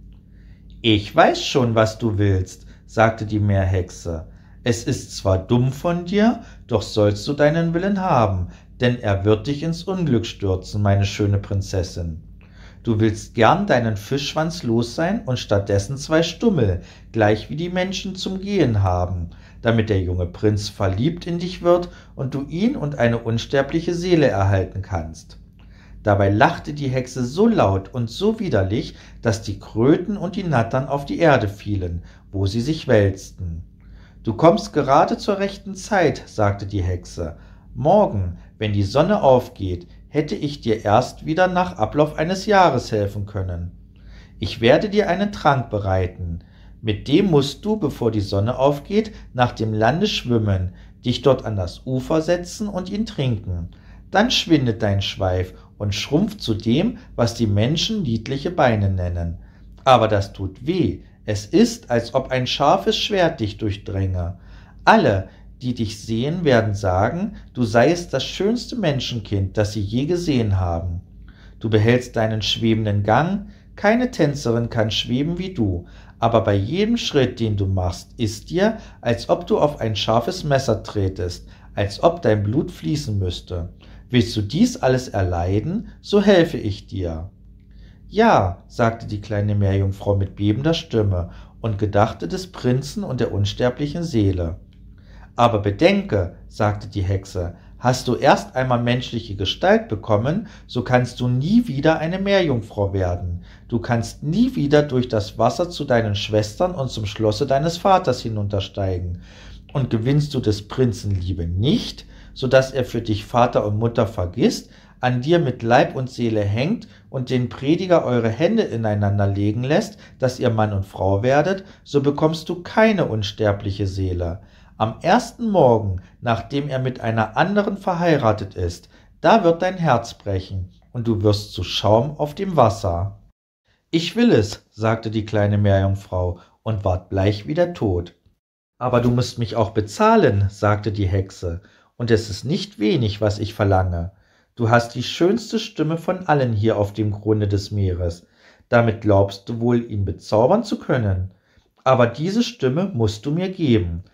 Ich weiß schon, was du willst, sagte die Meerhexe. Es ist zwar dumm von dir, doch sollst du deinen Willen haben, denn er wird dich ins Unglück stürzen, meine schöne Prinzessin. Du willst gern deinen Fischschwanz los sein und stattdessen zwei Stummel, gleich wie die Menschen zum Gehen haben, damit der junge Prinz verliebt in dich wird und du ihn und eine unsterbliche Seele erhalten kannst. Dabei lachte die Hexe so laut und so widerlich, dass die Kröten und die Nattern auf die Erde fielen, wo sie sich wälzten. Du kommst gerade zur rechten Zeit, sagte die Hexe. Morgen, wenn die Sonne aufgeht, hätte ich dir erst wieder nach Ablauf eines Jahres helfen können. Ich werde dir einen Trank bereiten. Mit dem musst du, bevor die Sonne aufgeht, nach dem Lande schwimmen, dich dort an das Ufer setzen und ihn trinken. Dann schwindet dein Schweif und schrumpft zu dem, was die Menschen niedliche Beine nennen. Aber das tut weh, es ist, als ob ein scharfes Schwert dich durchdränge. Alle, die dich sehen, werden sagen, du seist das schönste Menschenkind, das sie je gesehen haben. Du behältst deinen schwebenden Gang, keine Tänzerin kann schweben wie du, aber bei jedem Schritt, den du machst, ist dir, als ob du auf ein scharfes Messer tretest, als ob dein Blut fließen müsste. Willst du dies alles erleiden, so helfe ich dir. Ja, sagte die kleine Meerjungfrau mit bebender Stimme und gedachte des Prinzen und der unsterblichen Seele. Aber bedenke, sagte die Hexe, hast du erst einmal menschliche Gestalt bekommen, so kannst du nie wieder eine Meerjungfrau werden. Du kannst nie wieder durch das Wasser zu deinen Schwestern und zum Schlosse deines Vaters hinuntersteigen. Und gewinnst du des Prinzen Liebe nicht, so dass er für dich Vater und Mutter vergisst, an dir mit Leib und Seele hängt und den Prediger eure Hände ineinander legen lässt, dass ihr Mann und Frau werdet, so bekommst du keine unsterbliche Seele. Am ersten Morgen, nachdem er mit einer anderen verheiratet ist, da wird dein Herz brechen, und du wirst zu Schaum auf dem Wasser. Ich will es, sagte die kleine Meerjungfrau und ward bleich wie der Tod. Aber du musst mich auch bezahlen, sagte die Hexe, und es ist nicht wenig, was ich verlange. Du hast die schönste Stimme von allen hier auf dem Grunde des Meeres. Damit glaubst du wohl, ihn bezaubern zu können. Aber diese Stimme musst du mir geben.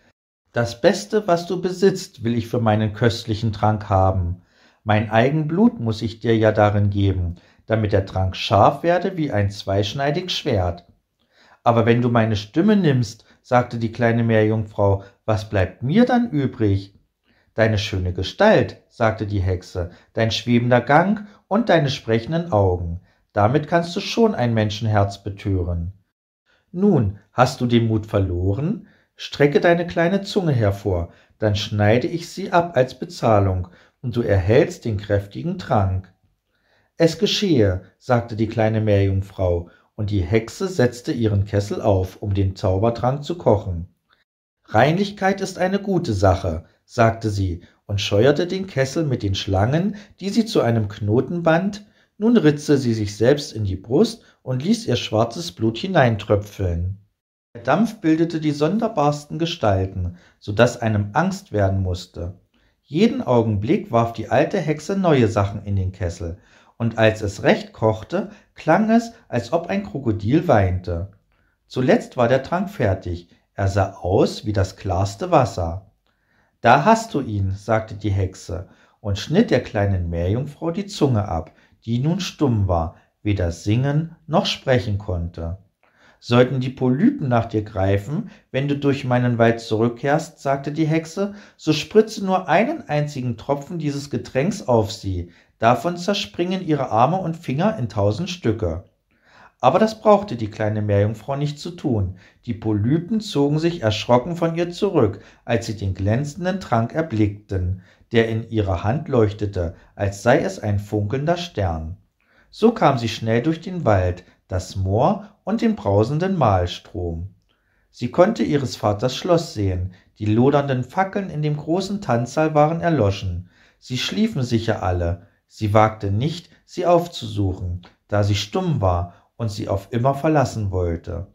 Das Beste, was du besitzt, will ich für meinen köstlichen Trank haben. Mein Eigenblut Blut muss ich dir ja darin geben, damit der Trank scharf werde wie ein zweischneidig Schwert. Aber wenn du meine Stimme nimmst, sagte die kleine Meerjungfrau, was bleibt mir dann übrig? deine schöne Gestalt, sagte die Hexe, dein schwebender Gang und deine sprechenden Augen. Damit kannst du schon ein Menschenherz betören. Nun, hast du den Mut verloren? Strecke deine kleine Zunge hervor, dann schneide ich sie ab als Bezahlung, und du erhältst den kräftigen Trank. Es geschehe, sagte die kleine Meerjungfrau, und die Hexe setzte ihren Kessel auf, um den Zaubertrank zu kochen. Reinlichkeit ist eine gute Sache, sagte sie und scheuerte den Kessel mit den Schlangen, die sie zu einem Knoten band, nun ritzte sie sich selbst in die Brust und ließ ihr schwarzes Blut hineintröpfeln. Der Dampf bildete die sonderbarsten Gestalten, so daß einem Angst werden musste. Jeden Augenblick warf die alte Hexe neue Sachen in den Kessel, und als es recht kochte, klang es, als ob ein Krokodil weinte. Zuletzt war der Trank fertig, er sah aus wie das klarste Wasser. Da hast du ihn, sagte die Hexe und schnitt der kleinen Meerjungfrau die Zunge ab, die nun stumm war, weder singen noch sprechen konnte. Sollten die Polypen nach dir greifen, wenn du durch meinen Wald zurückkehrst, sagte die Hexe, so spritze nur einen einzigen Tropfen dieses Getränks auf sie, davon zerspringen ihre Arme und Finger in tausend Stücke. Aber das brauchte die kleine Meerjungfrau nicht zu tun. Die Polypen zogen sich erschrocken von ihr zurück, als sie den glänzenden Trank erblickten, der in ihrer Hand leuchtete, als sei es ein funkelnder Stern. So kam sie schnell durch den Wald, das Moor und den brausenden Mahlstrom. Sie konnte ihres Vaters Schloss sehen, die lodernden Fackeln in dem großen Tanzsaal waren erloschen. Sie schliefen sicher alle. Sie wagte nicht, sie aufzusuchen, da sie stumm war und sie auf immer verlassen wollte.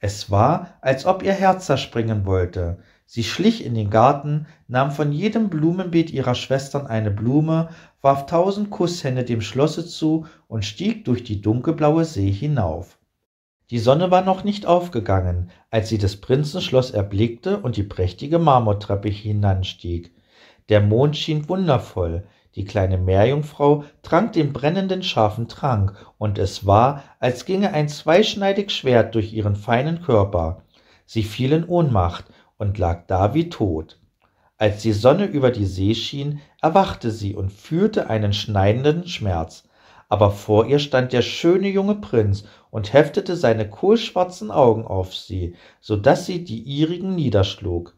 Es war, als ob ihr Herz zerspringen wollte. Sie schlich in den Garten, nahm von jedem Blumenbeet ihrer Schwestern eine Blume, warf tausend Kusshände dem Schlosse zu und stieg durch die dunkelblaue See hinauf. Die Sonne war noch nicht aufgegangen, als sie des Prinzen Schloss erblickte und die prächtige Marmortreppe hinanstieg. Der Mond schien wundervoll, die kleine Meerjungfrau trank den brennenden scharfen Trank, und es war, als ginge ein zweischneidig Schwert durch ihren feinen Körper. Sie fiel in Ohnmacht und lag da wie tot. Als die Sonne über die See schien, erwachte sie und fühlte einen schneidenden Schmerz. Aber vor ihr stand der schöne junge Prinz und heftete seine kohlschwarzen Augen auf sie, so daß sie die ihrigen niederschlug.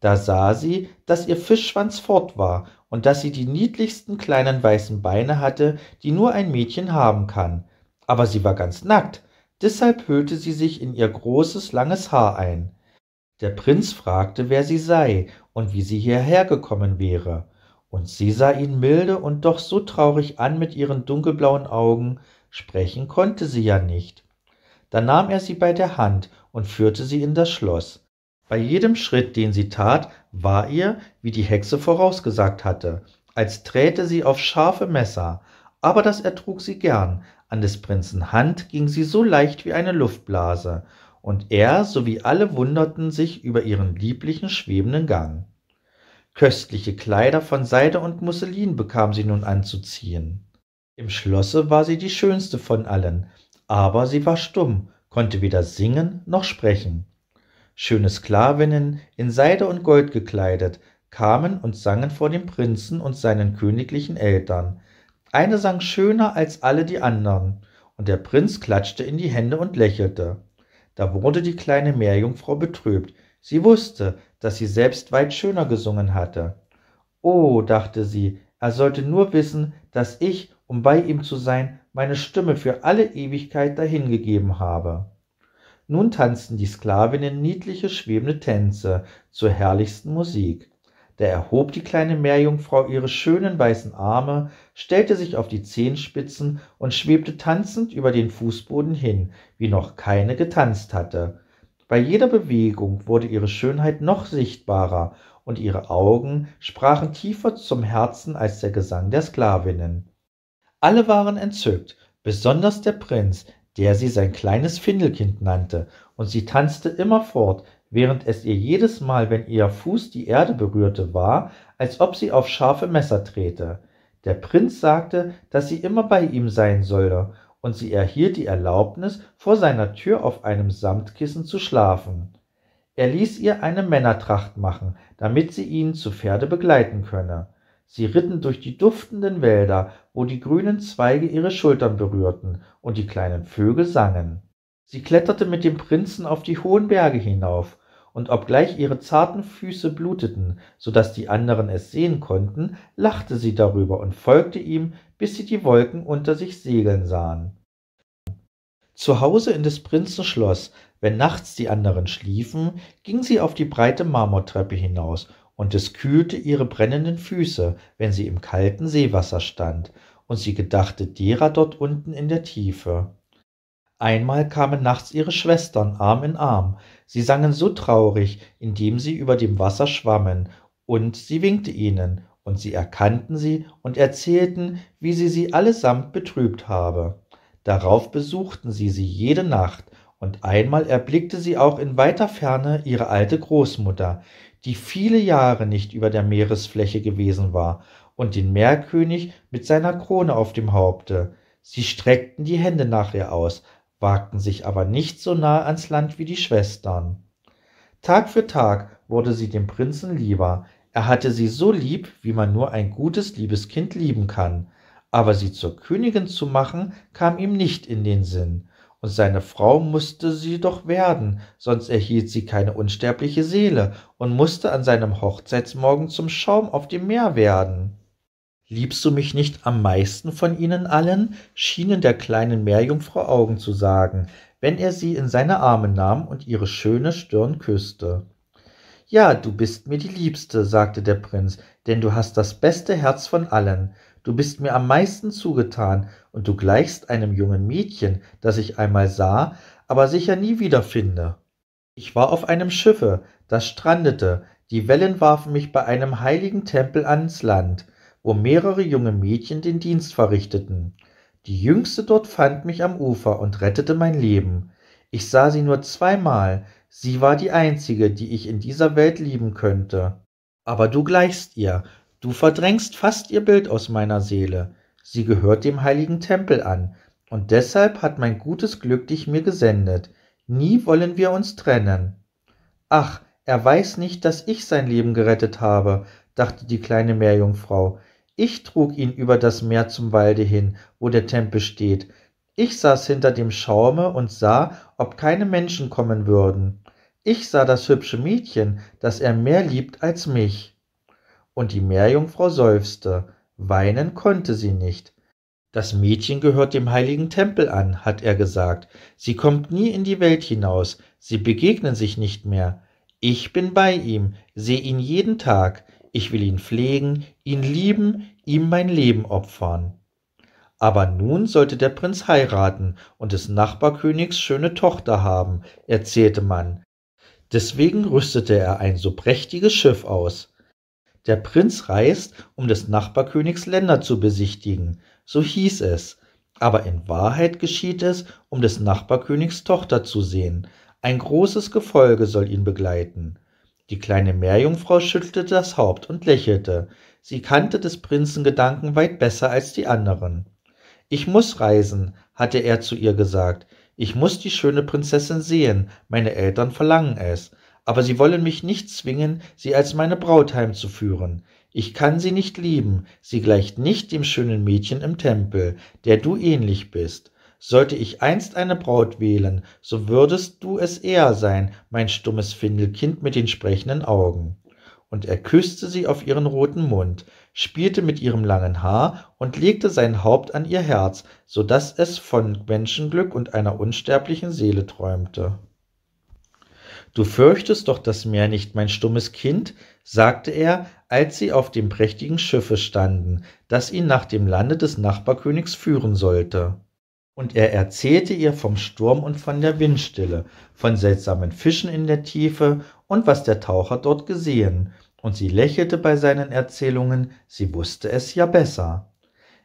Da sah sie, daß ihr Fischschwanz fort war und dass sie die niedlichsten kleinen weißen Beine hatte, die nur ein Mädchen haben kann. Aber sie war ganz nackt, deshalb hüllte sie sich in ihr großes, langes Haar ein. Der Prinz fragte, wer sie sei und wie sie hierher gekommen wäre, und sie sah ihn milde und doch so traurig an mit ihren dunkelblauen Augen, sprechen konnte sie ja nicht. Da nahm er sie bei der Hand und führte sie in das Schloss. Bei jedem Schritt, den sie tat, war ihr, wie die Hexe vorausgesagt hatte, als träte sie auf scharfe Messer, aber das ertrug sie gern, an des Prinzen Hand ging sie so leicht wie eine Luftblase, und er sowie alle wunderten sich über ihren lieblichen schwebenden Gang. Köstliche Kleider von Seide und Musselin bekam sie nun anzuziehen. Im Schlosse war sie die schönste von allen, aber sie war stumm, konnte weder singen noch sprechen schöne Sklavinnen, in Seide und Gold gekleidet, kamen und sangen vor dem Prinzen und seinen königlichen Eltern. Eine sang schöner als alle die anderen, und der Prinz klatschte in die Hände und lächelte. Da wurde die kleine Meerjungfrau betrübt. Sie wusste, dass sie selbst weit schöner gesungen hatte. Oh, dachte sie, er sollte nur wissen, dass ich, um bei ihm zu sein, meine Stimme für alle Ewigkeit dahingegeben habe. Nun tanzten die Sklavinnen niedliche schwebende Tänze zur herrlichsten Musik. Da erhob die kleine Meerjungfrau ihre schönen weißen Arme, stellte sich auf die Zehenspitzen und schwebte tanzend über den Fußboden hin, wie noch keine getanzt hatte. Bei jeder Bewegung wurde ihre Schönheit noch sichtbarer, und ihre Augen sprachen tiefer zum Herzen als der Gesang der Sklavinnen. Alle waren entzückt, besonders der Prinz, der sie sein kleines Findelkind nannte, und sie tanzte immer fort, während es ihr jedes Mal, wenn ihr Fuß die Erde berührte, war, als ob sie auf scharfe Messer trete. Der Prinz sagte, dass sie immer bei ihm sein solle, und sie erhielt die Erlaubnis, vor seiner Tür auf einem Samtkissen zu schlafen. Er ließ ihr eine Männertracht machen, damit sie ihn zu Pferde begleiten könne. Sie ritten durch die duftenden Wälder, wo die grünen Zweige ihre Schultern berührten und die kleinen Vögel sangen. Sie kletterte mit dem Prinzen auf die hohen Berge hinauf, und obgleich ihre zarten Füße bluteten, so daß die anderen es sehen konnten, lachte sie darüber und folgte ihm, bis sie die Wolken unter sich segeln sahen. Zu Hause in des Prinzen Schloss, wenn nachts die anderen schliefen, ging sie auf die breite Marmortreppe hinaus und es kühlte ihre brennenden Füße, wenn sie im kalten Seewasser stand, und sie gedachte derer dort unten in der Tiefe. Einmal kamen nachts ihre Schwestern Arm in Arm, sie sangen so traurig, indem sie über dem Wasser schwammen, und sie winkte ihnen, und sie erkannten sie und erzählten, wie sie sie allesamt betrübt habe. Darauf besuchten sie sie jede Nacht, und einmal erblickte sie auch in weiter Ferne ihre alte Großmutter, die viele Jahre nicht über der Meeresfläche gewesen war, und den Meerkönig mit seiner Krone auf dem Haupte. Sie streckten die Hände nach ihr aus, wagten sich aber nicht so nahe ans Land wie die Schwestern. Tag für Tag wurde sie dem Prinzen lieber, er hatte sie so lieb, wie man nur ein gutes, liebes Kind lieben kann, aber sie zur Königin zu machen, kam ihm nicht in den Sinn, und seine Frau musste sie doch werden, sonst erhielt sie keine unsterbliche Seele und musste an seinem Hochzeitsmorgen zum Schaum auf dem Meer werden. Liebst du mich nicht am meisten von ihnen allen? schienen der kleinen Meerjungfrau Augen zu sagen, wenn er sie in seine Arme nahm und ihre schöne Stirn küßte. Ja, du bist mir die Liebste, sagte der Prinz, denn du hast das beste Herz von allen du bist mir am meisten zugetan, und du gleichst einem jungen Mädchen, das ich einmal sah, aber sicher nie wiederfinde. Ich war auf einem Schiffe, das strandete, die Wellen warfen mich bei einem heiligen Tempel ans Land, wo mehrere junge Mädchen den Dienst verrichteten. Die jüngste dort fand mich am Ufer und rettete mein Leben. Ich sah sie nur zweimal, sie war die einzige, die ich in dieser Welt lieben könnte. Aber du gleichst ihr, Du verdrängst fast ihr Bild aus meiner Seele. Sie gehört dem heiligen Tempel an, und deshalb hat mein gutes Glück dich mir gesendet. Nie wollen wir uns trennen. Ach, er weiß nicht, dass ich sein Leben gerettet habe, dachte die kleine Meerjungfrau. Ich trug ihn über das Meer zum Walde hin, wo der Tempel steht. Ich saß hinter dem Schaume und sah, ob keine Menschen kommen würden. Ich sah das hübsche Mädchen, das er mehr liebt als mich und die Meerjungfrau seufzte, weinen konnte sie nicht. Das Mädchen gehört dem heiligen Tempel an, hat er gesagt. Sie kommt nie in die Welt hinaus, sie begegnen sich nicht mehr. Ich bin bei ihm, sehe ihn jeden Tag, ich will ihn pflegen, ihn lieben, ihm mein Leben opfern. Aber nun sollte der Prinz heiraten und des Nachbarkönigs schöne Tochter haben, erzählte man. Deswegen rüstete er ein so prächtiges Schiff aus. Der Prinz reist, um des Nachbarkönigs Länder zu besichtigen, so hieß es, aber in Wahrheit geschieht es, um des Nachbarkönigs Tochter zu sehen. Ein großes Gefolge soll ihn begleiten. Die kleine Meerjungfrau schüttelte das Haupt und lächelte. Sie kannte des Prinzen Gedanken weit besser als die anderen. Ich muß reisen, hatte er zu ihr gesagt. Ich muß die schöne Prinzessin sehen. Meine Eltern verlangen es aber sie wollen mich nicht zwingen, sie als meine Braut heimzuführen. Ich kann sie nicht lieben, sie gleicht nicht dem schönen Mädchen im Tempel, der du ähnlich bist. Sollte ich einst eine Braut wählen, so würdest du es eher sein, mein stummes Findelkind mit den sprechenden Augen. Und er küsste sie auf ihren roten Mund, spielte mit ihrem langen Haar und legte sein Haupt an ihr Herz, so daß es von Menschenglück und einer unsterblichen Seele träumte. Du fürchtest doch das Meer nicht, mein stummes Kind, sagte er, als sie auf dem prächtigen Schiffe standen, das ihn nach dem Lande des Nachbarkönigs führen sollte. Und er erzählte ihr vom Sturm und von der Windstille, von seltsamen Fischen in der Tiefe und was der Taucher dort gesehen, und sie lächelte bei seinen Erzählungen, sie wusste es ja besser.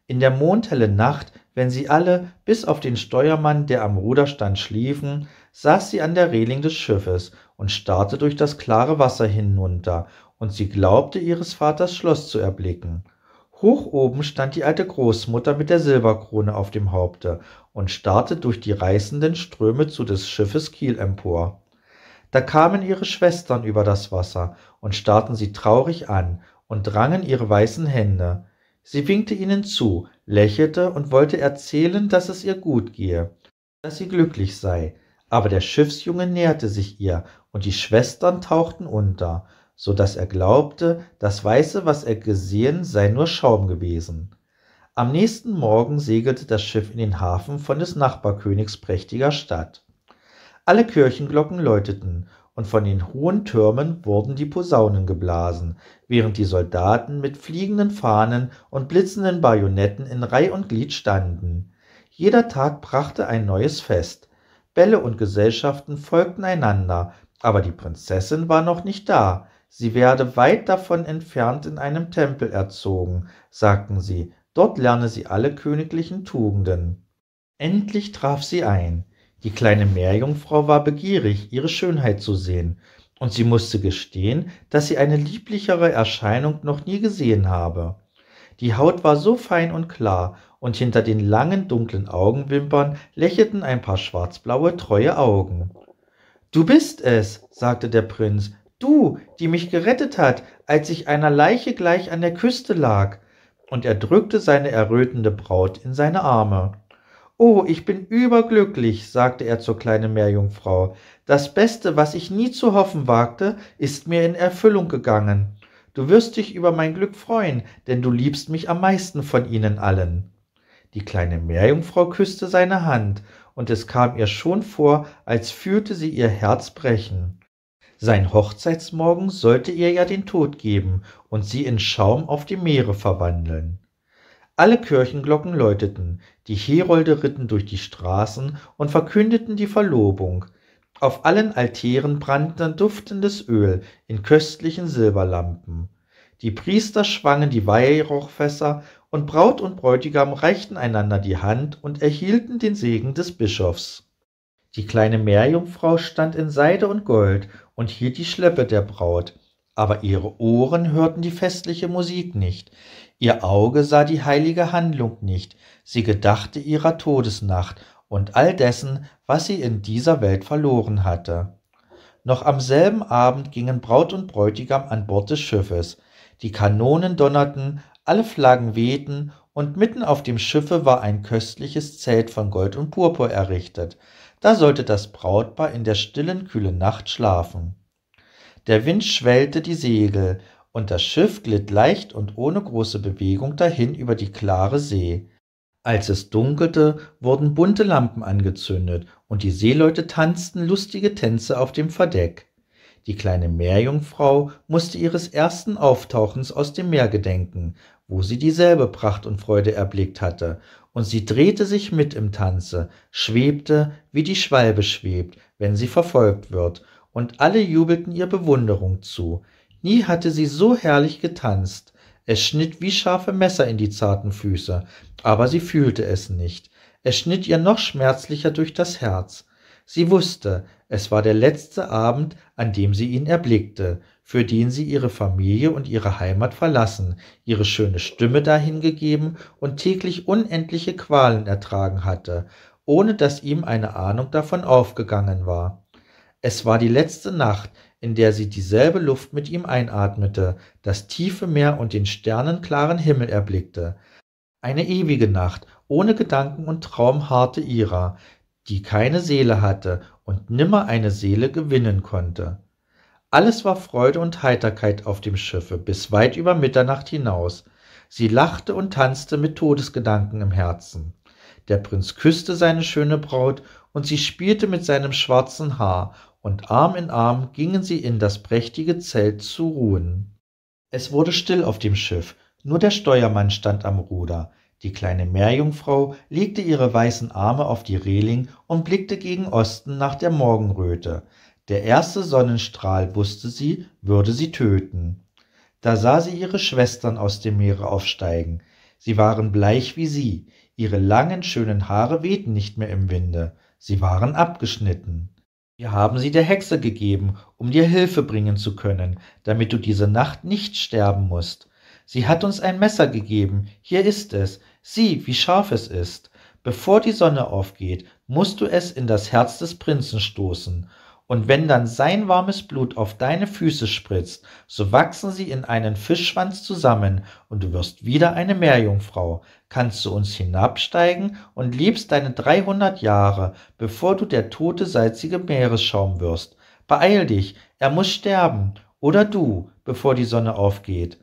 In der mondhellen Nacht, wenn sie alle, bis auf den Steuermann, der am Ruder stand, schliefen, saß sie an der Reling des Schiffes und starrte durch das klare Wasser hinunter, und sie glaubte, ihres Vaters Schloss zu erblicken. Hoch oben stand die alte Großmutter mit der Silberkrone auf dem Haupte und starrte durch die reißenden Ströme zu des Schiffes Kiel empor. Da kamen ihre Schwestern über das Wasser und starrten sie traurig an und drangen ihre weißen Hände. Sie winkte ihnen zu, lächelte und wollte erzählen, dass es ihr gut gehe, dass sie glücklich sei, aber der Schiffsjunge näherte sich ihr, und die Schwestern tauchten unter, so dass er glaubte, das Weiße, was er gesehen, sei nur Schaum gewesen. Am nächsten Morgen segelte das Schiff in den Hafen von des Nachbarkönigs prächtiger Stadt. Alle Kirchenglocken läuteten, und von den hohen Türmen wurden die Posaunen geblasen, während die Soldaten mit fliegenden Fahnen und blitzenden Bajonetten in Reih und Glied standen. Jeder Tag brachte ein neues Fest. Bälle und Gesellschaften folgten einander, aber die Prinzessin war noch nicht da, sie werde weit davon entfernt in einem Tempel erzogen, sagten sie, dort lerne sie alle königlichen Tugenden. Endlich traf sie ein. Die kleine Meerjungfrau war begierig, ihre Schönheit zu sehen, und sie musste gestehen, dass sie eine lieblichere Erscheinung noch nie gesehen habe. Die Haut war so fein und klar und hinter den langen dunklen Augenwimpern lächelten ein paar schwarzblaue, treue Augen. Du bist es, sagte der Prinz, du, die mich gerettet hat, als ich einer Leiche gleich an der Küste lag, und er drückte seine errötende Braut in seine Arme. Oh, ich bin überglücklich, sagte er zur kleinen Meerjungfrau. Das Beste, was ich nie zu hoffen wagte, ist mir in Erfüllung gegangen. Du wirst dich über mein Glück freuen, denn du liebst mich am meisten von ihnen allen. Die kleine Meerjungfrau küsste seine Hand, und es kam ihr schon vor, als fühlte sie ihr Herz brechen. Sein Hochzeitsmorgen sollte ihr ja den Tod geben und sie in Schaum auf dem Meere verwandeln. Alle Kirchenglocken läuteten, die Herolde ritten durch die Straßen und verkündeten die Verlobung. Auf allen Altären brannte duftendes Öl in köstlichen Silberlampen. Die Priester schwangen die Weihrauchfässer und Braut und Bräutigam reichten einander die Hand und erhielten den Segen des Bischofs. Die kleine Meerjungfrau stand in Seide und Gold und hielt die Schleppe der Braut, aber ihre Ohren hörten die festliche Musik nicht, ihr Auge sah die heilige Handlung nicht, sie gedachte ihrer Todesnacht und all dessen, was sie in dieser Welt verloren hatte. Noch am selben Abend gingen Braut und Bräutigam an Bord des Schiffes, die Kanonen donnerten, alle Flaggen wehten, und mitten auf dem Schiffe war ein köstliches Zelt von Gold und Purpur errichtet, da sollte das Brautpaar in der stillen, kühlen Nacht schlafen. Der Wind schwellte die Segel, und das Schiff glitt leicht und ohne große Bewegung dahin über die klare See. Als es dunkelte, wurden bunte Lampen angezündet, und die Seeleute tanzten lustige Tänze auf dem Verdeck. Die kleine Meerjungfrau musste ihres ersten Auftauchens aus dem Meer gedenken, wo sie dieselbe Pracht und Freude erblickt hatte, und sie drehte sich mit im Tanze, schwebte, wie die Schwalbe schwebt, wenn sie verfolgt wird, und alle jubelten ihr Bewunderung zu. Nie hatte sie so herrlich getanzt. Es schnitt wie scharfe Messer in die zarten Füße, aber sie fühlte es nicht. Es schnitt ihr noch schmerzlicher durch das Herz. Sie wusste, es war der letzte Abend, an dem sie ihn erblickte für den sie ihre Familie und ihre Heimat verlassen, ihre schöne Stimme dahingegeben und täglich unendliche Qualen ertragen hatte, ohne dass ihm eine Ahnung davon aufgegangen war. Es war die letzte Nacht, in der sie dieselbe Luft mit ihm einatmete, das tiefe Meer und den sternenklaren Himmel erblickte. Eine ewige Nacht, ohne Gedanken und Traum harrte ihrer, die keine Seele hatte und nimmer eine Seele gewinnen konnte. Alles war Freude und Heiterkeit auf dem Schiffe bis weit über Mitternacht hinaus. Sie lachte und tanzte mit Todesgedanken im Herzen. Der Prinz küsste seine schöne Braut und sie spielte mit seinem schwarzen Haar, und Arm in Arm gingen sie in das prächtige Zelt zu ruhen. Es wurde still auf dem Schiff, nur der Steuermann stand am Ruder. Die kleine Meerjungfrau legte ihre weißen Arme auf die Reling und blickte gegen Osten nach der Morgenröte. Der erste Sonnenstrahl, wusste sie, würde sie töten. Da sah sie ihre Schwestern aus dem Meere aufsteigen. Sie waren bleich wie sie, ihre langen, schönen Haare wehten nicht mehr im Winde, sie waren abgeschnitten. Wir haben sie der Hexe gegeben, um dir Hilfe bringen zu können, damit du diese Nacht nicht sterben musst. Sie hat uns ein Messer gegeben, hier ist es, sieh, wie scharf es ist. Bevor die Sonne aufgeht, musst du es in das Herz des Prinzen stoßen, und wenn dann sein warmes Blut auf deine Füße spritzt, so wachsen sie in einen Fischschwanz zusammen, und du wirst wieder eine Meerjungfrau, kannst zu uns hinabsteigen und liebst deine 300 Jahre, bevor du der tote salzige Meeresschaum wirst. Beeil dich, er muss sterben, oder du, bevor die Sonne aufgeht.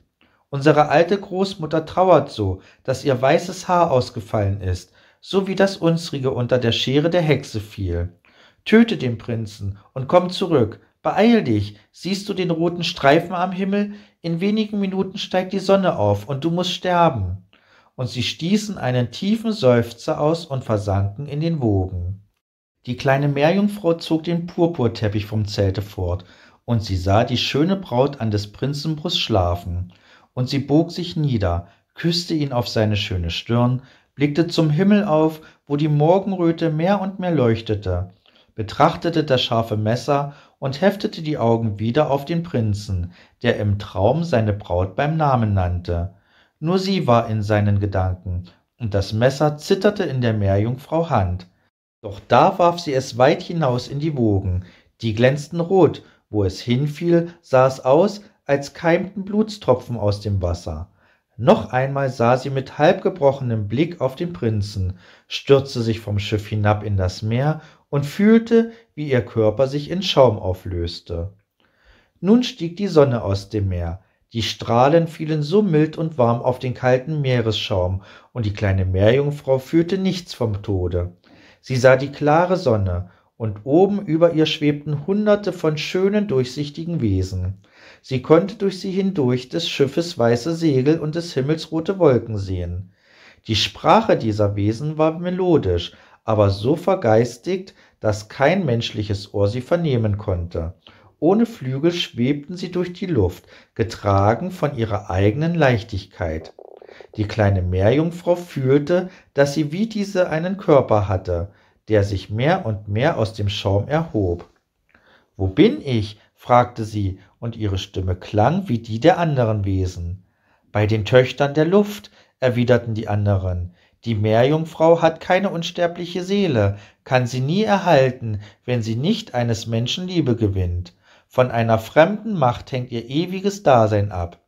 Unsere alte Großmutter trauert so, dass ihr weißes Haar ausgefallen ist, so wie das unsrige unter der Schere der Hexe fiel. Töte den Prinzen und komm zurück. Beeil dich. Siehst du den roten Streifen am Himmel? In wenigen Minuten steigt die Sonne auf und du musst sterben. Und sie stießen einen tiefen Seufzer aus und versanken in den Wogen. Die kleine Meerjungfrau zog den Purpurteppich vom Zelte fort, und sie sah die schöne Braut an des Prinzen Brust schlafen. Und sie bog sich nieder, küßte ihn auf seine schöne Stirn, blickte zum Himmel auf, wo die Morgenröte mehr und mehr leuchtete betrachtete das scharfe Messer und heftete die Augen wieder auf den Prinzen, der im Traum seine Braut beim Namen nannte. Nur sie war in seinen Gedanken, und das Messer zitterte in der Meerjungfrau Hand. Doch da warf sie es weit hinaus in die Wogen, die glänzten rot, wo es hinfiel, sah es aus, als keimten Blutstropfen aus dem Wasser. Noch einmal sah sie mit halbgebrochenem Blick auf den Prinzen, stürzte sich vom Schiff hinab in das Meer und fühlte, wie ihr Körper sich in Schaum auflöste. Nun stieg die Sonne aus dem Meer, die Strahlen fielen so mild und warm auf den kalten Meeresschaum, und die kleine Meerjungfrau fühlte nichts vom Tode. Sie sah die klare Sonne, und oben über ihr schwebten hunderte von schönen, durchsichtigen Wesen. Sie konnte durch sie hindurch des Schiffes weiße Segel und des Himmels rote Wolken sehen. Die Sprache dieser Wesen war melodisch, aber so vergeistigt, dass kein menschliches Ohr sie vernehmen konnte. Ohne Flügel schwebten sie durch die Luft, getragen von ihrer eigenen Leichtigkeit. Die kleine Meerjungfrau fühlte, dass sie wie diese einen Körper hatte, der sich mehr und mehr aus dem Schaum erhob. Wo bin ich? fragte sie, und ihre Stimme klang wie die der anderen Wesen. Bei den Töchtern der Luft, erwiderten die anderen. Die Meerjungfrau hat keine unsterbliche Seele, kann sie nie erhalten, wenn sie nicht eines Menschen Liebe gewinnt. Von einer fremden Macht hängt ihr ewiges Dasein ab.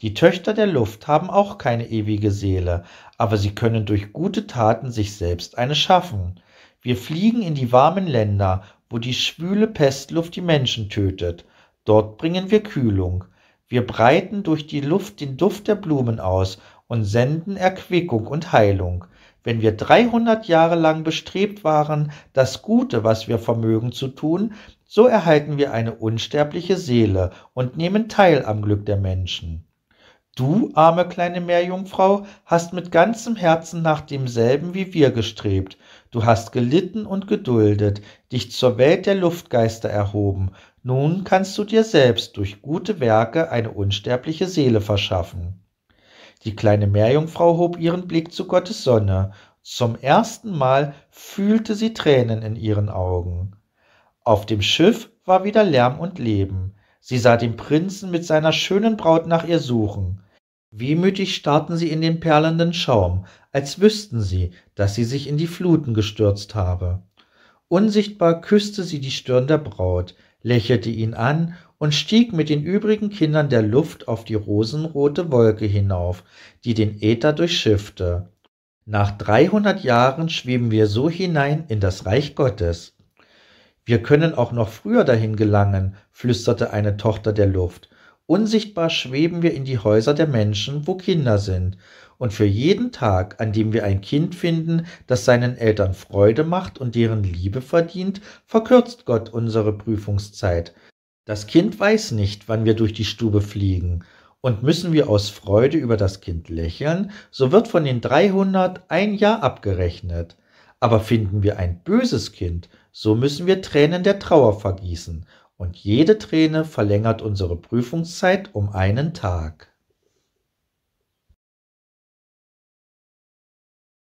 Die Töchter der Luft haben auch keine ewige Seele, aber sie können durch gute Taten sich selbst eine schaffen. Wir fliegen in die warmen Länder, wo die schwüle Pestluft die Menschen tötet. Dort bringen wir Kühlung. Wir breiten durch die Luft den Duft der Blumen aus und senden Erquickung und Heilung. Wenn wir 300 Jahre lang bestrebt waren, das Gute, was wir vermögen zu tun, so erhalten wir eine unsterbliche Seele und nehmen teil am Glück der Menschen. Du, arme kleine Meerjungfrau, hast mit ganzem Herzen nach demselben wie wir gestrebt. Du hast gelitten und geduldet, dich zur Welt der Luftgeister erhoben. Nun kannst du dir selbst durch gute Werke eine unsterbliche Seele verschaffen. Die kleine Meerjungfrau hob ihren Blick zu Gottes Sonne. Zum ersten Mal fühlte sie Tränen in ihren Augen. Auf dem Schiff war wieder Lärm und Leben. Sie sah den Prinzen mit seiner schönen Braut nach ihr suchen. Wehmütig starrten sie in den perlenden Schaum, als wüssten sie, dass sie sich in die Fluten gestürzt habe. Unsichtbar küsste sie die Stirn der Braut, lächelte ihn an und stieg mit den übrigen Kindern der Luft auf die rosenrote Wolke hinauf, die den Äther durchschiffte. Nach 300 Jahren schweben wir so hinein in das Reich Gottes. Wir können auch noch früher dahin gelangen, flüsterte eine Tochter der Luft. Unsichtbar schweben wir in die Häuser der Menschen, wo Kinder sind, und für jeden Tag, an dem wir ein Kind finden, das seinen Eltern Freude macht und deren Liebe verdient, verkürzt Gott unsere Prüfungszeit, das Kind weiß nicht, wann wir durch die Stube fliegen, und müssen wir aus Freude über das Kind lächeln, so wird von den 300 ein Jahr abgerechnet. Aber finden wir ein böses Kind, so müssen wir Tränen der Trauer vergießen, und jede Träne verlängert unsere Prüfungszeit um einen Tag.